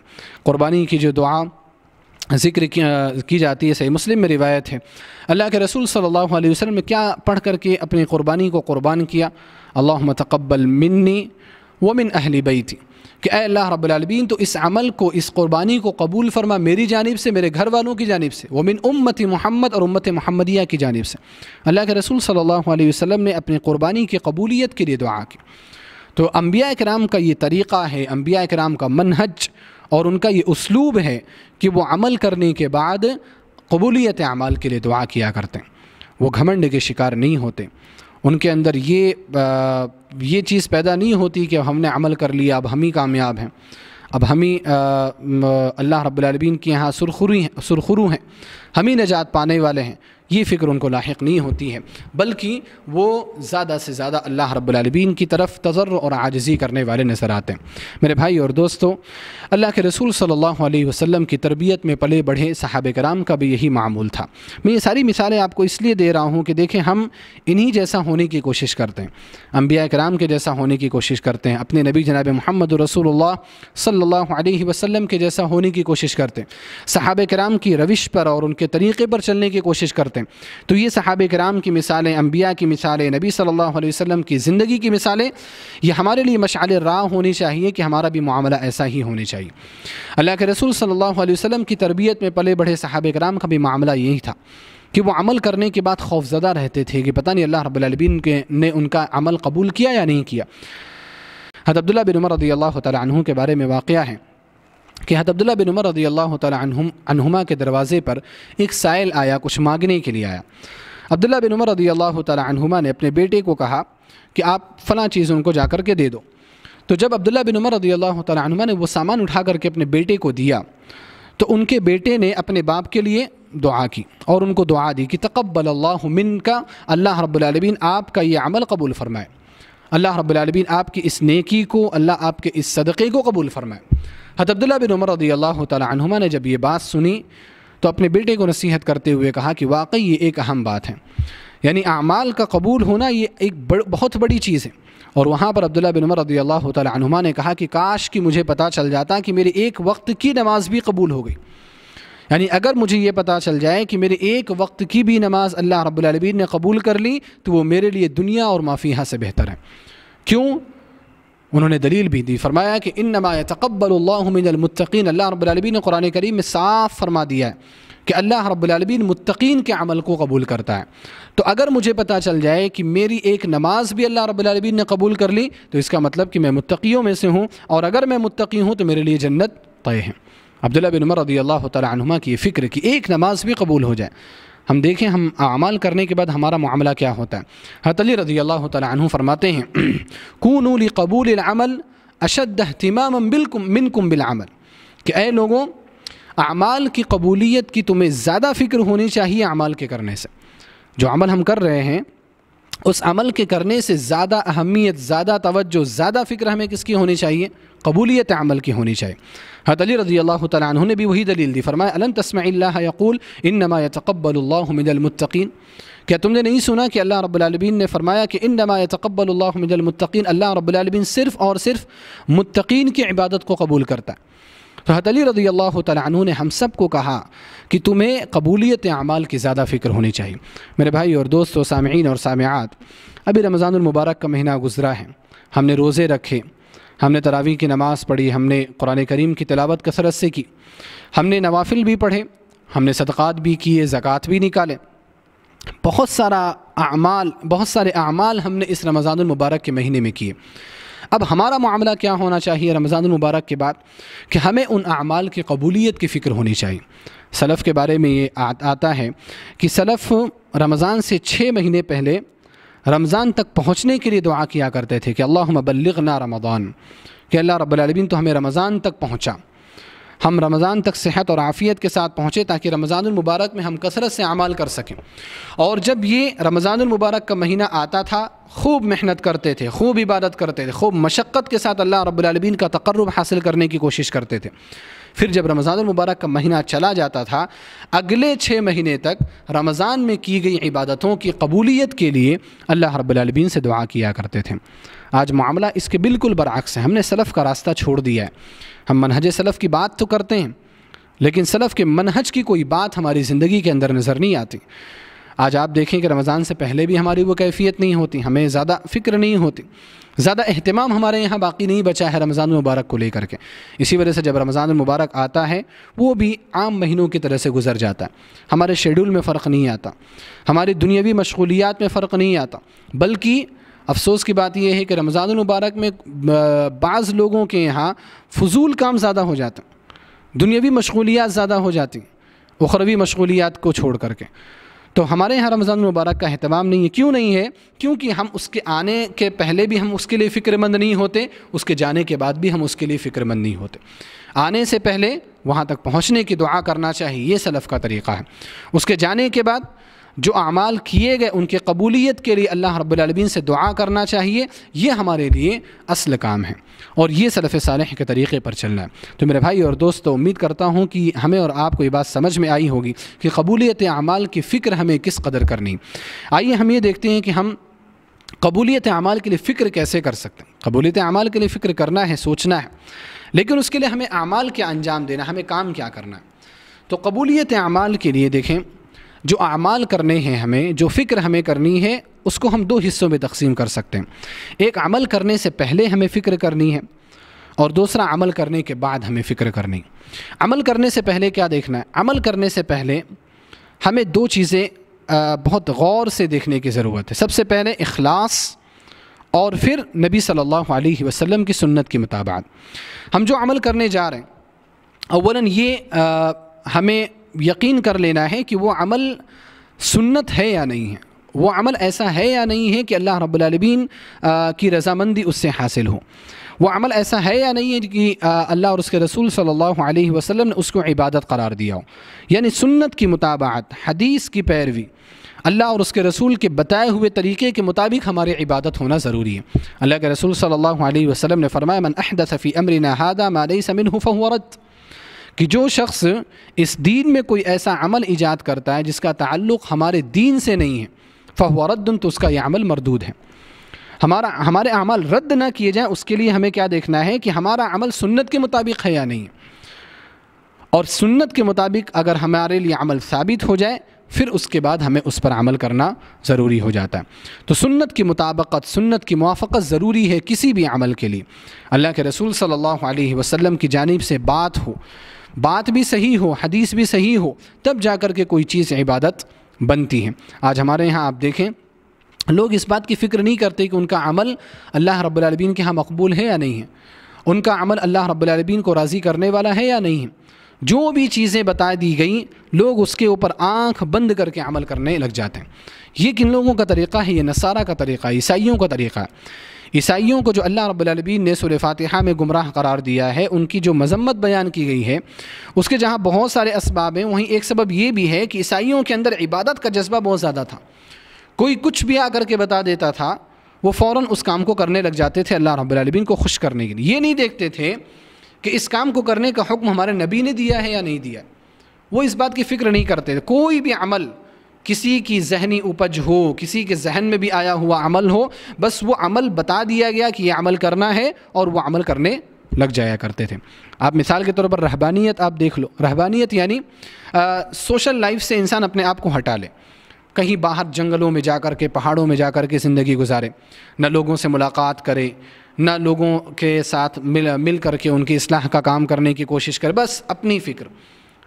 क़ुरबानी की जो दुआ जिक्र की, जाती है सही मुस्लिम में रिवायत है अल्लाह के रसूल सल्लल्लाहु अलैहि वसल्लम क्या पढ़ करके अपनी क़ुरबानी को क़ुरबान किया अल्लाह मतकबल मिन्नी व मिन अहली बई थी कि अल्लाह रबालमीन तो इस अमल को इस क़ुरबानी को कबूल फरमा मेरी जानब से मेरे घर वालों की जानब से वमिन उम्मत महम्मद और उम्मत महमदिया की जानब से अल्लाह के रसूल सल्लल्लाहु अलैहि वसल्लम ने अपनी क़ुरबानी की कबूलियत के लिए दुआ की तो अम्बिया कराम का ये तरीक़ा है अम्बिया कराम का मनहज और उनका ये उसलूब है कि वो अमल करने के बाद कबूलियत अमाल के लिए दुआ किया करते हैं वो घमंड के शिकार नहीं होते उनके अंदर ये आ, ये चीज़ पैदा नहीं होती कि हमने अमल कर लिया अब हम ही कामयाब हैं अब हम ही अल्लाह रब्बुल रबालमीन के यहाँ सुरखुरु हैं सुरखुरु हैं हम ही निजात पाने वाले हैं ये फ़िक्र उनको लाक नहीं होती है बल्कि वो ज़्यादा से ज़्यादा अल्लाह रब्लबीन की तरफ तजर और आजज़ी करने वाले नज़र आते हैं मेरे भाई और दोस्तों अल्लाह के रसूल सल्लल्लाहु अलैहि वसल्लम की तरबियत में पले बढ़े साहब कराम का भी यही मामूल था मैं ये सारी मिसालें आपको इसलिए दे रहा हूँ कि देखें हम इन्हीं जैसा होने की कोशिश करते हैं अम्बिया कराम के जैसा होने की कोशिश करते हैं अपने नबी जनाब महमद रसूल सल्ला वसम के जैसा होने की कोशिश करते हैं सहाब कराम की रविश पर और उनके तरीक़े पर चलने की कोशिश करते करते हैं तो ये सहाब कराम की मिसालें अम्बिया की मिसालें नबी सल्लल्लाहु अलैहि वसल्लम की ज़िंदगी की मिसालें ये हमारे लिए मशाल राह होनी चाहिए कि हमारा भी मामला ऐसा ही होना चाहिए अल्लाह के रसूल सल्ला वसम की तरबियत में पले बढ़े सहाब कराम का भी मामला यही था कि वो अमल करने के बाद खौफजदा रहते थे कि पता नहीं अल्लाह रबालमीन के ने उनका अमल कबूल किया या नहीं किया हद अब्दुल्ला बिन उमर रदी अल्लाह तु के बारे में वाक़ है कि हद अब्दुल्ला बिन उमर रदी अल्लाह तहुमा के दरवाज़े पर एक साइल आया कुछ मांगने के लिए आया अब्दुल्ला बिन उमर रदी अल्लाह तहुमा ने अपने बेटे को कहा कि आप फ़लाँ चीज़ उनको जा कर के दे दो तो जब अब्दुल्ला बिन उमर रदी अल्लाह तहुमा ने वो सामान उठा करके अपने बेटे को दिया तो उनके बेटे ने अपने बाप के लिए दुआ की और उनको दुआ दी कि तकबल अल्लाह का अल्लाह रब्लबीन आपका ये अमल कबूल फ़रमाए अल्लाह रब्लबीन आपकी इस नेकी को अल्लाह आपके इस सदक़े को कबूल फ़रमाए हत अब्दुल्ला बिन उमर रदी अल्लाह तुमा ने जब ये बात सुनी तो अपने बेटे को नसीहत करते हुए कहा कि वाकई ये एक अहम बात है यानी अमाल का कबूल होना ये एक बड़, बहुत बड़ी चीज़ है और वहाँ पर अब्दुल्ला बिन उमर रदी अल्लाह तुमा ने कहा कि काश कि मुझे पता चल जाता कि मेरे एक वक्त की नमाज़ भी कबूल हो गई यानी अगर मुझे ये पता चल जाए कि मेरे एक वक्त की भी नमाज़ अल्लाह रब्बुल रबालमीन ने कबूल कर ली तो वो मेरे लिए दुनिया और माफिया से बेहतर है क्यों उन्होंने दलील भी दी फरमाया कि इन नमा तकबलमिनमतकीन अल्लाह रबालमीन ने कुरान करीम में साफ़ फरमा दिया है कि अल्लाह रबालमीन मुतकीन के अमल को कबूल करता है तो अगर मुझे पता चल जाए कि मेरी एक नमाज भी अल्लाह रबालमीन ने कबूल कर ली तो इसका मतलब कि मैं मुतकीयों में से हूँ और अगर मैं मुतकी हूँ तो मेरे लिए जन्नत तय है अब्दुल्ला बिन उमर रदी अल्लाह तुमा की फ़िक्र कि एक नमाज भी कबूल हो जाए हम देखें हम अमाल करने के बाद हमारा मामला क्या होता है हतली रजी अल्लाह तन फरमाते हैं कूनूली कबूल अशद अहतमाम बिलकुम मिनकुम बिलमल कि अय लोगों अमाल की कबूलीत की तुम्हें ज़्यादा फ़िक्र होनी चाहिए अमाल के करने से जो अमल हम कर रहे हैं उस अमल के करने से ज़्यादा अहमियत ज़्यादा तवज्जो ज़्यादा फ़िक्र हमें किसकी होनी चाहिए कबूलियत अमल की होनी चाहिए हतली रजी अल्लाह तु ने भी वही दलील दी फरमाया अलन तस्मैकूल इन नमाय तकबलमतकीन क्या तुमने नहीं सुना कि अल्लाह रब्लबीन ने फरमाया कि इन नमा तकबलमतकीन अल्लाह रब्लबीन सिर्फ़ और सिर्फ़ मुतकीन की इबादत को कबूल करता है तो हतली रदी अल्लाह तु ने हम सब को कहा कि तुम्हें कबूलियत अमाल की ज़्यादा फ़िक्र होनी चाहिए मेरे भाई और दोस्तों सामीन और सामियात अभी रमज़ानमबारक का महीना गुजरा है हमने रोज़े रखे हमने तरावी की नमाज़ पढ़ी हमने कुरान करीम की तलावत कसरत से की हमने नवाफिल भी पढ़े हमने सदक़ात भी किए ज़क़़त भी निकाले बहुत सारा अमाल बहुत सारे अमाल हमने इस रमज़ानमबारक के महीने में किए अब हमारा मामला क्या होना चाहिए रमज़ान मुबारक के बाद कि हमें उन अमाल की कबूलीत की फ़िक्र होनी चाहिए सलफ़ के बारे में ये आता है कि सलफ़ रमज़ान से छः महीने पहले रमज़ान तक पहुँचने के लिए दुआ किया करते थे कि अल्लाह ना रमदान कि अल्लाह रबालमीन तो हमें रमज़ान तक पहुँचा हम रमज़ान तक सेहत और आफ़ियत के साथ पहुँचें ताकि रमज़ानमबारक में हम कसरत से अमाल कर सकें और जब ये रमज़ानमबारक का महीना आता था खूब मेहनत करते थे खूब इबादत करते थे खूब मशक्क़त के साथ अल्लाह रब्लमीन का तकर्रब हासिल करने की कोशिश करते थे फिर जब रमज़ान मुबारक का महीना चला जाता था अगले छः महीने तक रमज़ान में की गई इबादतों की कबूलीत के लिए अल्लाह रबालबीन से दुआ किया करते थे आज मामला इसके बिल्कुल बरक्स है हमने सलफ़ का रास्ता छोड़ दिया है हम मनहज सलफ़ की बात तो करते हैं लेकिन सलफ़ के मनहज की कोई बात हमारी ज़िंदगी के अंदर नज़र नहीं आती आज आप देखें कि रमज़ान से पहले भी हमारी वो कैफियत नहीं होती हमें ज़्यादा फ़िक्र नहीं होती ज़्यादा अहतमाम हमारे यहाँ बाकी नहीं बचा है रमज़ान मुबारक को लेकर के इसी वजह से जब रमज़ान मुबारक आता है वो भी आम महीनों की तरह से गुजर जाता है हमारे शेड्यूल में फ़र्क नहीं आता हमारी दुनियावी मशगूलियात में फ़र्क नहीं आता बल्कि अफसोस की बात यह है कि रमज़ान मुबारक में बाज़ लोगों के यहाँ फजूल काम ज़्यादा हो जाता दुनियावी मशगूलियात ज़्यादा हो जाती उखरवी मशगूलियात को छोड़ करके तो हमारे यहाँ रमज़ान मुबारक का अहतमाम नहीं है क्यों नहीं है क्योंकि हम उसके आने के पहले भी हम उसके लिए फ़िक्रमंद नहीं होते उसके जाने के बाद भी हम उसके लिए फ़िक्रमंद नहीं होते आने से पहले वहाँ तक पहुँचने की दुआ करना चाहिए ये सलफ़ का तरीक़ा है उसके जाने के बाद जो अमाल किए गए उनके कबूलियत के लिए अल्लाह रब्लमीन से दुआ करना चाहिए ये हमारे लिए असल काम है और ये सलफ़ साल के तरीक़े पर चलना है तो मेरे भाई और दोस्तों उम्मीद करता हूँ कि हमें और आपको ये बात समझ में आई होगी कि कबूलीत अमाल की फ़िक्र हमें किस कदर करनी आइए हम ये देखते हैं कि हम कबूलीत अमाल के लिए फ़िक्र कैसे कर सकते हैं कबूलियत अमाल के लिए फ़िक्र करना है सोचना है लेकिन उसके लिए हमें अमाल क्या अंजाम देना हमें काम क्या करना है तो कबूलीत अमाल के लिए देखें जो अमाल करने हैं हमें जो फ़िक्र हमें करनी है उसको हम दो हिस्सों में तकसीम कर सकते हैं एक अमल करने से पहले हमें फ़िक्र करनी है और दूसरा अमल करने के बाद हमें फ़िक्र करनी अमल करने से पहले क्या देखना है अमल करने से पहले हमें दो चीज़ें बहुत गौर से देखने की ज़रूरत है सबसे पहले अखलास और फिर नबी सल्लल्लाहु अलैहि वसल्लम की सुन्नत के मुताबिक हम जो अमल करने जा रहे हैं अवला ये आ, हमें यकीन कर लेना है कि वो अमल सुन्नत है या नहीं है वो अमल ऐसा है या नहीं है कि अल्लाह रब्लबीन की रजामंदी उससे हासिल हो वो अमल ऐसा है या नहीं है कि अल्लाह और उसके रसूल सल्लल्लाहु अलैहि वसल्लम ने उसको इबादत करार दिया हो यानी सुन्नत की मुताबात हदीस की पैरवी अल्लाह और उसके रसूल के बताए हुए तरीके के मुताबिक हमारी इबादत होना ज़रूरी है अल्लाह के रसूल सल्लल्लाहु अलैहि वसल्लम ने फरमाया मन अहद सफ़ी अमरना हादा मालई समिन हुफ़रत कि जो शख्स इस दीन में कोई ऐसा अमल ईजाद करता है जिसका ताल्लुक़ हमारे दीन से नहीं है फ़हरद्दन तो उसका यह अमल मरदूद है हमारा हमारे अमल रद्द ना किए जाएँ उसके लिए हमें क्या देखना है कि हमारा अमल सुन्नत के मुताबिक है या नहीं और सुन्नत के मुताबिक अगर हमारे लिए अमल साबित हो जाए फिर उसके बाद हमें उस पर अमल करना ज़रूरी हो जाता है तो सुन्नत की मुताबकत सुन्नत की मुआफ़त ज़रूरी है किसी भी अमल के लिए अल्लाह के रसूल सल्लल्लाहु अलैहि वसल्लम की जानब से बात हो बात भी सही हो हदीस भी सही हो तब जा कर के कोई चीज़ इबादत बनती है आज हमारे यहाँ आप देखें लोग इस बात की फ़िक्र नहीं करते कि उनका अमल अल्लाह रब्लबीन के यहाँ मकबूल है या नहीं है उनका अमल अल्लाह रब्लबीन को राज़ी करने वाला है या नहीं है जो भी चीज़ें बता दी गई लोग उसके ऊपर आंख बंद करके अमल करने लग जाते हैं ये किन लोगों का तरीक़ा है ये नसारा का तरीक़ा ईसाइयों का तरीक़ा है ईसाइयों को जो अल्लाह रब्लबीन ने सुर फातहा में गुमराह करार दिया है उनकी जो मजम्मत बयान की गई है उसके जहाँ बहुत सारे इसबाब हैं वहीं एक सबब ये भी है कि ईसाइयों के अंदर इबादत का जज्बा बहुत ज़्यादा था कोई कुछ भी आकर के बता देता था वो फ़ौर उस काम को करने लग जाते थे अल्लाह रबीन को खुश करने के लिए ये नहीं देखते थे कि इस काम को करने का हुक्म हमारे नबी ने दिया है या नहीं दिया वो इस बात की फ़िक्र नहीं करते थे कोई भी अमल किसी की जहनी उपज हो किसी के जहन में भी आया हुआ अमल हो बस वो अमल बता दिया गया कि ये अमल करना है और वो अमल करने लग जाया करते थे आप मिसाल के तौर पर रहबानियत आप देख लो रहबानियत यानी सोशल लाइफ से इंसान अपने आप को हटा ले कहीं बाहर जंगलों में जा कर के पहाड़ों में जा कर के ज़िंदगी गुजारे न लोगों से मुलाकात करे न लोगों के साथ मिल मिल करके उनकी असलाह का काम करने की कोशिश करे बस अपनी फ़िक्र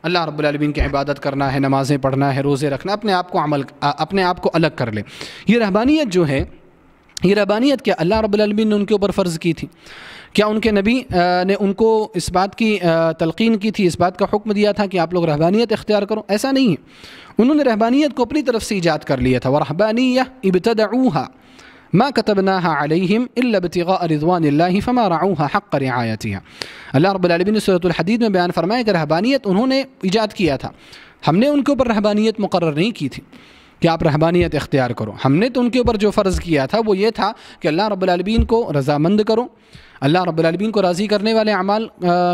अल्लाह रबालमीन की इबादत करना है नमाज़ें पढ़ना है रोज़े रखना अपने आप को अमल अपने आप को अलग कर ले ये रहबानियत जो है ये रहबानियत क्या अल्लाह रबालमीन ने उनके ऊपर फ़र्ज़ की थी क्या उनके नबी ने उनको इस बात की तलकिन की थी इस बात का हुक्म दिया था कि आप लोग रहबानियत इख्तियार करो ऐसा नहीं है उन्होंने रहबानियत को अपनी तरफ से ईजाद कर लिया था वरहबानिया इबतदा ما كتبناها عليهم إلا ابتغاء رضوان الله फमा राऊहा हक रियायत अल्लाह रबालमीन ने सूरत हदीद में बयान फरमाया कि रहबानियत उन्होंने ईजाद किया था हमने उनके ऊपर रहबानियत मुकर नहीं की थी कि आप रहबानियत इख्तियार करो हमने तो उनके ऊपर जो फ़र्ज़ किया था वो ये था कि अल्लाह रबालमीन को रजामंद करो अल्लाह रबालमीन को राज़ी करने वाले अमाल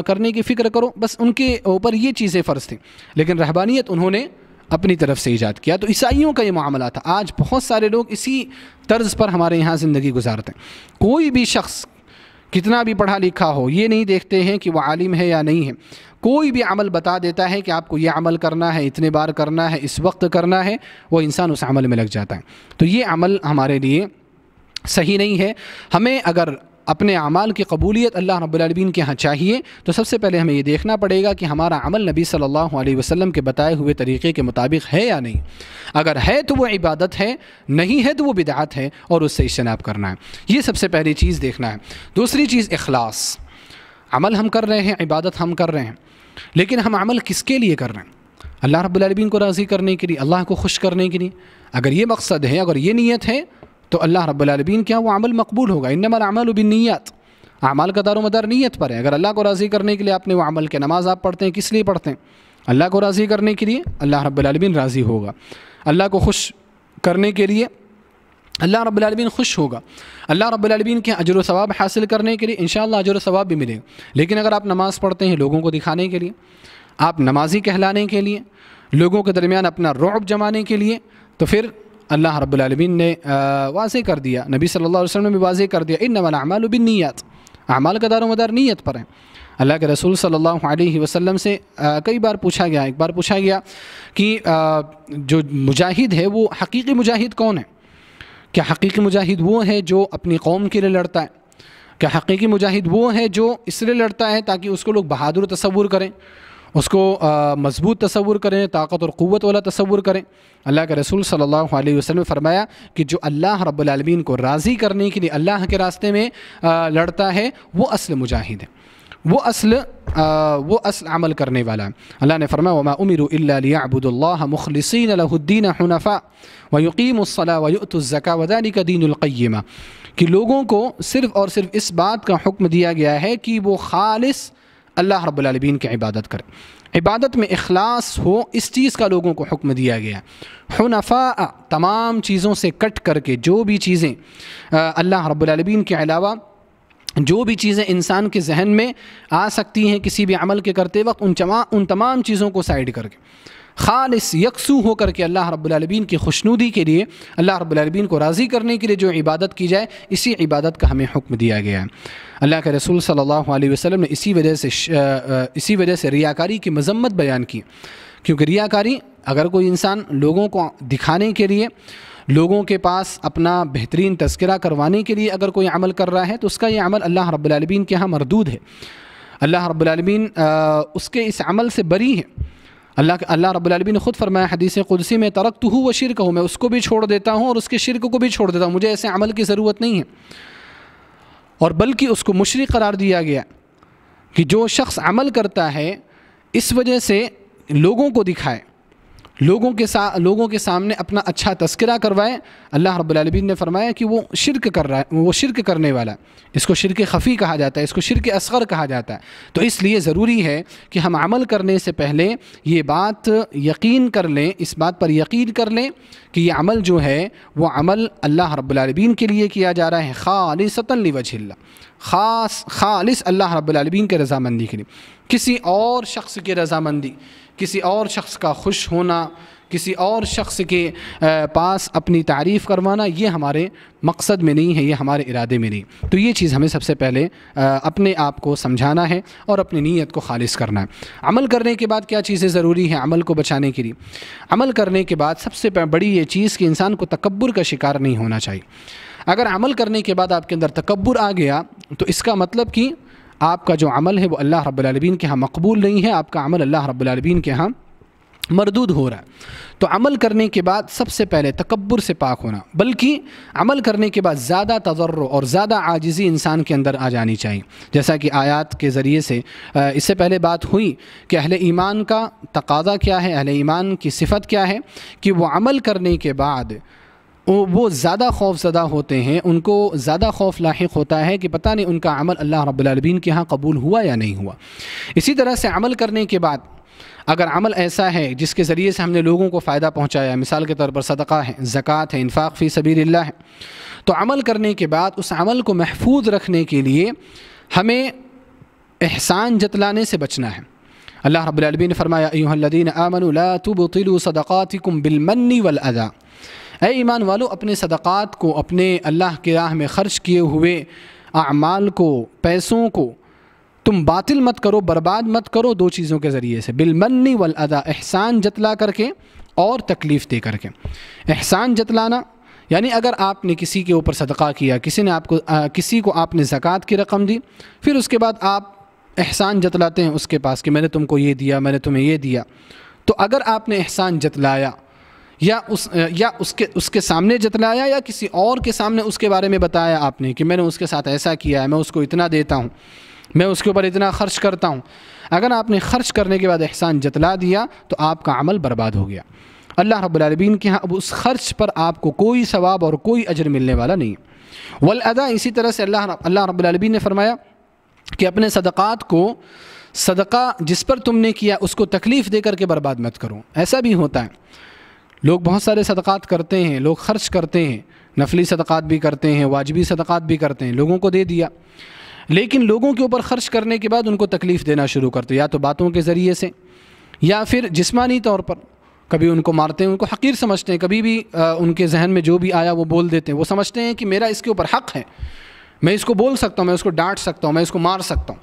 करने की फ़िक्र करो बस उनके ऊपर ये चीज़ें फ़र्ज़ थी लेकिन रहबानियत उन्होंने अपनी तरफ से ईजाद किया तो ईसाइयों का ये मामला था आज बहुत सारे लोग इसी तर्ज़ पर हमारे यहाँ ज़िंदगी गुजारते हैं कोई भी शख्स कितना भी पढ़ा लिखा हो ये नहीं देखते हैं कि वह आलिम है या नहीं है कोई भी अमल बता देता है कि आपको यह अमल करना है इतने बार करना है इस वक्त करना है वह इंसान उस अमल में लग जाता है तो ये अमल हमारे लिए सही नहीं है हमें अगर अपने अमाल की कबूलियत अल्लाह रबीन के यहाँ चाहिए तो सबसे पहले हमें यह देखना पड़ेगा कि हमारा अमल नबी सल्लल्लाहु अलैहि वसल्लम के बताए हुए तरीक़े के मुताबिक है या नहीं अगर है तो वो इबादत है नहीं है तो वो बिदात है और उससे इजनाब करना है ये सबसे पहली चीज़ देखना है दूसरी चीज़ अखलास अमल हम कर रहे हैं इबादत हम कर रहे हैं लेकिन हम अमल किसके लिए कर रहे हैं अल्लाह रबीन को राज़ी करने के लिए अल्लाह को खुश करने के लिए अगर ये मकसद है अगर ये नीयत है तो अल्लाह के क्या वो अमल मकबूल होगा इनमल नीयत अमाल का दारो मदार नीयत पर है अगर अल्लाह को राज़ी करने के लिए आपने वो अमल के नमाज़ आप पढ़ते हैं किस लिए पढ़ते हैं अल्लाह को राज़ी करने के लिए अल्लाह रब्लबीन राज़ी होगा अल्लाह को खुश करने के लिए अल्लाह रबालबीन खुश होगा अल्लाह रब्लबीन के अजर सवाब हासिल करने के लिए इन अजर सवाब भी मिलेगा लेकिन अगर आप नमाज़ पढ़ते हैं लोगों को दिखाने के लिए आप नमाजी कहलाने के लिए लोगों के दरमियान अपना रौब जमाने के लिए तो फिर अल्लाह रबालमीन ने वाजे कर दिया नबी सल्ला वसम ने भी वाजे कर दिया इन नमल बिन नीयत अमाल का दारो मदार नीयत पर हैं अल्लाह के रसूल सल्लल्लाहु अलैहि वसल्लम से कई बार पूछा गया एक बार पूछा गया कि जो मुजाहिद है वो हकीकी मुजाहिद कौन है क्या हकीकी मुजाहिद वो है जो अपनी कौम के लिए लड़ता है क्या हकीकी मुजाहिद वो है जो इसलिए लड़ता है ताकि उसको लोग बहादुर तस्वूर करें उसको मजबूत तस्वूर करें ताकत और क़वत वाला तस्वूर करें अल्लाह के रसूल सल्ला वसलम ने फरमाया कि जो अल्लाह रब्लमीन को राज़ी करने के लिए अल्लाह के रास्ते में लड़ता है वो असल मुजाहिद है वो असल आ, वो असल अमल करने वाला अल्लाह ने फरमाया वमा उमिर अलियाबुल्ला मुखलसिन अलहुद्दीन हनफ़ा वयुकीमसला वयुतज़का वदानिक दीनकैमा कि लोगों को सिर्फ़ और सिर्फ इस बात का हुक्म दिया गया है कि वो खालस अल्लाह रबालबीन की इबादत करें इबादत में अखलास हो इस चीज़ का लोगों को हुक्म दिया गया हनफा तमाम चीज़ों से कट करके जो भी चीज़ें अल्लाह रबालबीन के अलावा जो भी चीज़ें इंसान के जहन में आ सकती हैं किसी भी अमल के करते वक्त उन चमा उन तमाम चीज़ों को साइड करके ख़ालिस यकसू होकर के अल्लाह रब्लबी की खुशनुदी के लिए अल्लाह रब्बुलमीन को राज़ी करने के लिए जो इबादत की जाए इसी इबादत का हमें हुक्म दिया गया है अल्लाह के रसूल सल्लल्लाहु अलैहि वसल्लम ने इसी वजह से इसी वजह से रियाकारी की मजम्मत बयान की क्योंकि रियाकारी अगर कोई इंसान लोगों को दिखाने के लिए लोगों के पास अपना बेहतरीन तस्करा करवाने के लिए अगर कोई अमल कर रहा है तो उसका यह अमल अल्लाह रब्लबीन के यहाँ मरदूद है अल्लाह रब्लबी उसके इस अमल से बरी है अल्लाह अल्लाह रबालमी ने ख़ुद फरमाया हदीस कुदसी में तरक्त तो हूँ व शिरक हूँ मैं उसको भी छोड़ देता हूँ और उसके शिरक को भी छोड़ देता हूँ मुझे ऐसे अमल की ज़रूरत नहीं है और बल्कि उसको मुशरक करार दिया गया कि जो शख्स अमल करता है इस वजह से लोगों को दिखाए लोगों के साथ लोगों के सामने अपना अच्छा तस्करा करवाएं अल्लाह रब्लमीन ने फरमाया कि वो शिरक कर रहा है वो शिरक करने वाला इसको शिरक खफ़ी कहा जाता है इसको शिरक असगर कहा जाता है तो इसलिए ज़रूरी है कि हम अमल करने से पहले ये बात यकीन कर लें इस बात पर यकीन कर लें कि ये अमल जो है वह अमल अल्लाह रब्लमीन के लिए किया जा रहा है ख़ालसता वजह ख़ास खालिस अल्लाह रब्लमीन के रजामंदी के लिए किसी और शख्स की रजामंदी किसी और शख्स का खुश होना किसी और शख्स के पास अपनी तारीफ़ करवाना ये हमारे मकसद में नहीं है ये हमारे इरादे में नहीं तो ये चीज़ हमें सबसे पहले अपने आप को समझाना है और अपनी नीयत को खालिस करना है अमल करने के बाद क्या चीज़ें ज़रूरी हैं अमल को बचाने के लिए अमल करने के बाद सबसे बड़ी ये चीज़ कि इंसान को तकबर का शिकार नहीं होना चाहिए अगर अमल करने के बाद आपके अंदर तकबर आ गया तो इसका मतलब कि आपका जो अमल है वो अल्लाह रब्बुल के यहाँ मकबूल नहीं है आपका अमल अल्लाह रब्बुल के यहाँ मरदूद हो रहा है तो अमल करने के बाद सबसे पहले तकबर से पाक होना बल्कि अमल करने के बाद ज़्यादा तजर और ज़्यादा आजिज़ी इंसान के अंदर आ जानी चाहिए जैसा कि आयात के ज़रिए से इससे पहले बात हुई कि अहले ईमान का तकाजा क्या है अहले ईमान की सिफत क्या है कि वह अमल करने के बाद वो ज़्यादा खौफ ज़दा होते हैं उनको ज़्यादा खौफ लाक होता है कि पता नहीं उनका अमल अल्लाह रब्लबीन के यहाँ कबूल हुआ या नहीं हुआ इसी तरह से अमल करने के बाद अगर अमल ऐसा है जिसके ज़रिए से हमने लोगों को फ़ायदा पहुँचाया मिसाल के तौर पर सदका है ज़क़़त है इन्फ़ाक़ फ़ी सबी है तो अमल करने के बाद उस अमल को महफूज रखने के लिए हमें एहसान जतलाने से बचना है अल्लाह रब्लबी ने फरमाया यूहदीन आमन तुबतिल बिलमन्नी बिलमनी ए ईमान वालों अपने सदक़ात को अपने अल्लाह के राह में ख़र्च किए हुए अमाल को पैसों को तुम बातिल मत करो बर्बाद मत करो दो चीज़ों के ज़रिए से बिलमन्नी वल अदा एहसान जतला करके और तकलीफ़ दे करके एहसान जतलाना यानी अगर आपने किसी के ऊपर सदका किया किसी ने आपको आ, किसी को आपने ज़क़़त की रकम दी फिर उसके बाद आप एहसान जतलाते हैं उसके पास कि मैंने तुमको ये दिया मैंने तुम्हें ये दिया तो अगर आपने एहसान जतलाया या उस या उसके उसके सामने जतलाया या किसी और के सामने उसके बारे में बताया आपने कि मैंने उसके साथ ऐसा किया है मैं उसको इतना देता हूँ मैं उसके ऊपर इतना खर्च करता हूँ अगर आपने खर्च करने के बाद एहसान जतला दिया तो आपका अमल बर्बाद हो गया अल्लाह रब्लबीन के यहाँ अब उस खर्च पर आपको कोई सवाब और कोई अजर मिलने वाला नहीं वल अदा इसी तरह से अल्लाह अल्लाह रब्लबीन ने फरमाया कि अपने सदक़ात को सदका जिस पर तुमने किया उसको तकलीफ़ दे करके बर्बाद मत करो ऐसा भी होता है लोग बहुत सारे सदक़ात करते हैं लोग ख़र्च करते हैं नफली सदक़ात भी करते हैं वाजबी सदक़ात भी करते हैं लोगों को दे दिया लेकिन लोगों के ऊपर ख़र्च करने के बाद उनको तकलीफ़ देना शुरू करते या तो बातों के ज़रिए से या फिर जिस्मानी तौर पर कभी उनको मारते हैं उनको हकीर समझते हैं कभी भी आ, उनके जहन में जो भी आया वो बोल देते हैं वो समझते हैं कि मेरा इसके ऊपर हक़ है मैं इसको बोल सकता हूँ मैं उसको डांट सकता हूँ मैं इसको मार सकता हूँ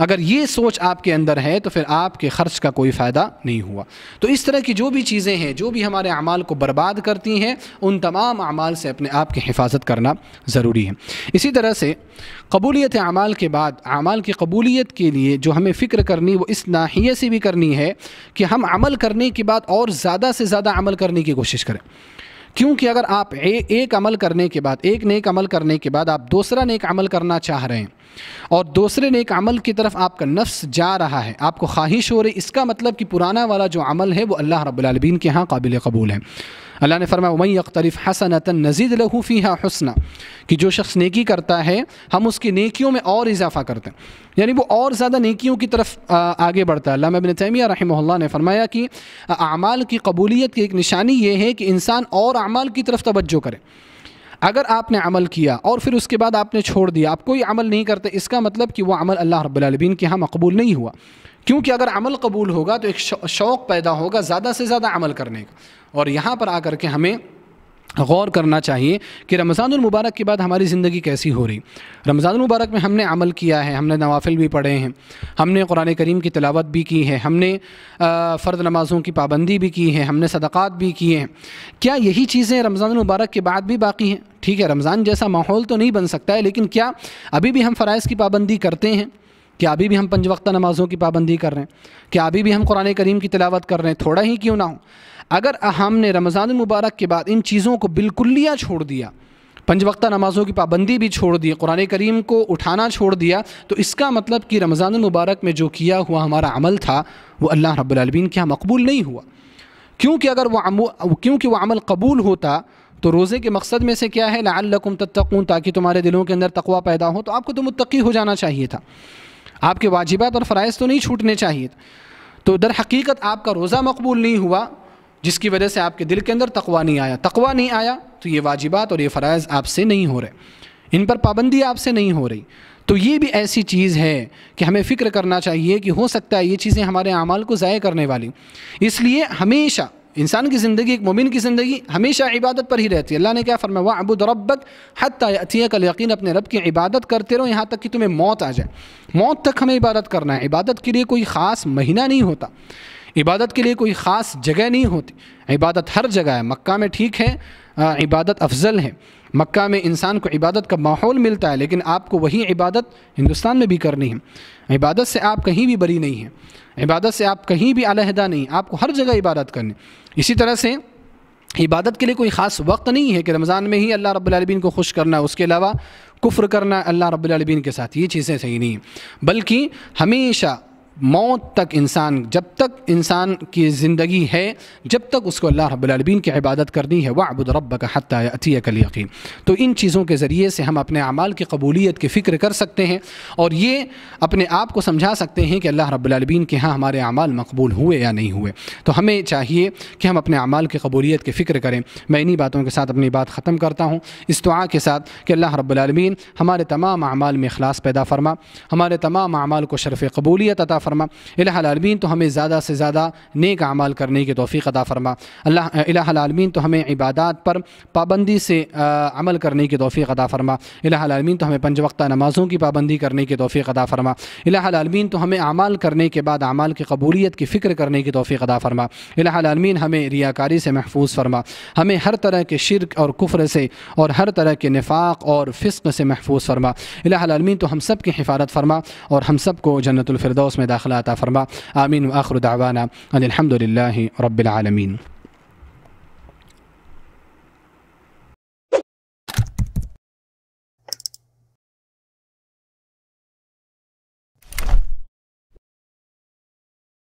अगर ये सोच आपके अंदर है तो फिर आपके ख़र्च का कोई फ़ायदा नहीं हुआ तो इस तरह की जो भी चीज़ें हैं जो भी हमारे अमाल को बर्बाद करती हैं उन तमाम अमाल से अपने आप की हिफाजत करना ज़रूरी है इसी तरह से कबूलियत अमाल के बाद अमाल की कबूलियत के लिए जो हमें फ़िक्र करनी वो इस नाहिए से भी करनी है कि हम अमल करने के बाद और ज़्यादा से ज़्यादा अमल करने की कोशिश करें क्योंकि अगर आप ए, एक अमल करने के बाद एक नेक अमल करने के बाद आप दूसरा नेक अमल करना चाह रहे हैं और दूसरे नेक अमल की तरफ आपका नफ्स जा रहा है आपको ख्वाहिश हो रही इसका मतलब कि पुराना वाला जो अमल है वो अल्लाह रबालमीन के यहाँ काबिल कबूल है अल्लाह ने फरमाया वहीं अख्तरफ़ हसनता नजीद लहूफ़ी हाँ हसना कि जो शख्स नेकी करता है हम उसकी नेकियों में और इजाफ़ा करते हैं यानी वो और ज़्यादा नेकियों की तरफ आगे बढ़ता है अल्लाह तैमिया रहमल्ला ने फरमाया कि अमाल की कबूलियत की एक निशानी ये है कि इंसान और अमाल की तरफ तोज्जो करे अगर आपने अमल किया और फिर उसके बाद आपने छोड़ दिया आप कोई अमल नहीं करते इसका मतलब कि वह अमल अल्लाह रबालबीन के यहाँ मकबूल नहीं हुआ क्योंकि अगर अमल कबूल होगा तो एक शौक़ पैदा होगा ज़्यादा से ज़्यादा अमल करने का और यहाँ पर आकर के हमें गौर करना चाहिए कि रमज़ानमबारक के बाद हमारी ज़िंदगी कैसी हो रही मुबारक में हमने अमल किया है हमने नवाफिल भी पढ़े हैं हमने कुरान करीम की तलावत भी की है हमने फ़र्द नमाज़ों की पाबंदी भी की है हमने सदक़ात भी किए हैं क्या यही चीज़ें मुबारक के बाद भी बाकी हैं ठीक है रमज़ान जैसा माहौल तो नहीं बन सकता है लेकिन क्या अभी भी हम फ़रज़ की पाबंदी करते हैं क्या अभी भी हम पंज वक्त नमाज़ों की पाबंदी कर रहे हैं क्या अभी भी हम कुरान करीम की तिलावत कर रहे हैं थोड़ा ही क्यों ना हो अगर हमने रमज़ान मुबारक के बाद इन चीज़ों को बिल्कुलिया छोड़ दिया पंज वक्त नमाज़ों की पाबंदी भी छोड़ दी कुरान करीम को उठाना छोड़ दिया तो इसका मतलब कि रमज़ान मुबारक में जो किया हुआ हमारा अमल था वो अल्लाह रब्लमीन के यहाँ मकबूल नहीं हुआ क्योंकि अगर वह क्योंकि वह अमल कबूल होता तो रोज़े के मकसद में से क्या है लाकुम तत्तकूँ ताकि तुम्हारे दिलों के अंदर तकवा पैदा हो तो आपको तो मुतकी हो जाना चाहिए था आपके वाजिबात और फ़रज़ तो नहीं छूटने चाहिए तो दर हकीकत आपका रोज़ा मकबूल नहीं हुआ जिसकी वजह से आपके दिल के अंदर तकवा नहीं आया तकवा नहीं आया तो ये वाजिबात और ये फ़रज़ आपसे नहीं हो रहे इन पर पाबंदी आपसे नहीं हो रही तो ये भी ऐसी चीज़ है कि हमें फ़िक्र करना चाहिए कि हो सकता है ये चीज़ें हमारे अमाल को ज़ाय करने वाली इसलिए हमेशा इंसान की ज़िंदगी एक मोमिन की ज़िंदगी हमेशा इबादत पर ही रहती है अल्लाह ने क्या फरमाया वाह अबू रब्बक हती कल यकीन अपने रब की इबादत करते रहो यहाँ तक कि तुम्हें मौत आ जाए मौत तक हमें इबादत करना है इबादत के लिए कोई ख़ास महीना नहीं होता इबादत के लिए कोई ख़ास जगह नहीं होती इबादत हर जगह है मक्का में ठीक है इबादत अफजल है मक्का में इंसान को इबादत का माहौल मिलता है लेकिन आपको वही इबादत हिंदुस्तान में भी करनी है इबादत से आप कहीं भी बरी नहीं है इबादत से आप कहीं भी अलहदा नहीं आपको हर जगह इबादत करनी इसी तरह से इबादत के लिए कोई ख़ास वक्त नहीं है कि रमज़ान में ही अल्लाह रब्बुल को खुश करना उसके अलावा कुफ्र करना अल्लाह रब्बुल के साथ ये चीज़ें सही नहीं हैं बल्कि हमेशा मौत तक इंसान जब तक इंसान की ज़िंदगी है जब तक उसको अल्लाह रबालबीन की इबादत करनी है वह रब का हत्या कल यकीन तो इन चीज़ों के ज़रिए से हम अपने अमाल की कबूलीत की फ़िक्र कर सकते हैं और ये अपने आप को समझा सकते हैं कि अल्लाह रबालबीन के यहाँ हमारे अमाल मकबूल हुए या नहीं हुए तो हमें चाहिए कि हम अपने अमाल की कबूलीत की फ़िक्र करें मैं इन्हीं बातों के साथ अपनी बात ख़त्म करता हूँ इस दुआ के साथ कि अल्लाह रब्लबीन हमारे तमाम अमाल में अखलास पैदा फरमा हमारे तमाम अमाल को शरफ़ कबूलीत अता फरमा अलमीन तो हमें ज़्यादा से ज़्यादा नेक अमाल करने की तोफ़ी अदा फरमा अल्लाह अलमीन तो हमें इबादत पर पाबंदी से अमल करने की तोफ़ी अदा फरमा अलमीन तो हमें पंज वक्त नमाज़ों की पाबंदी करने की तोफ़ी अदा फरमा अलमीन तो हमें अमाल करने के बाद अमाल की कबूलीत की फ़िक्र करने की तोफ़ी अदा फरमा अलमीन हमें रियाकारी से महफूज फरमा हमें हर तरह के शिरक और कुफर से और हर तरह के नफाक और फ़िस्क से महफूज फरमा अलमीन तो हम सब की हिफाजत फरमा और हम सबको जन्नतफरदौस में داخلات فرما آمين وآخر دعوانا أن الحمد لله رب العالمين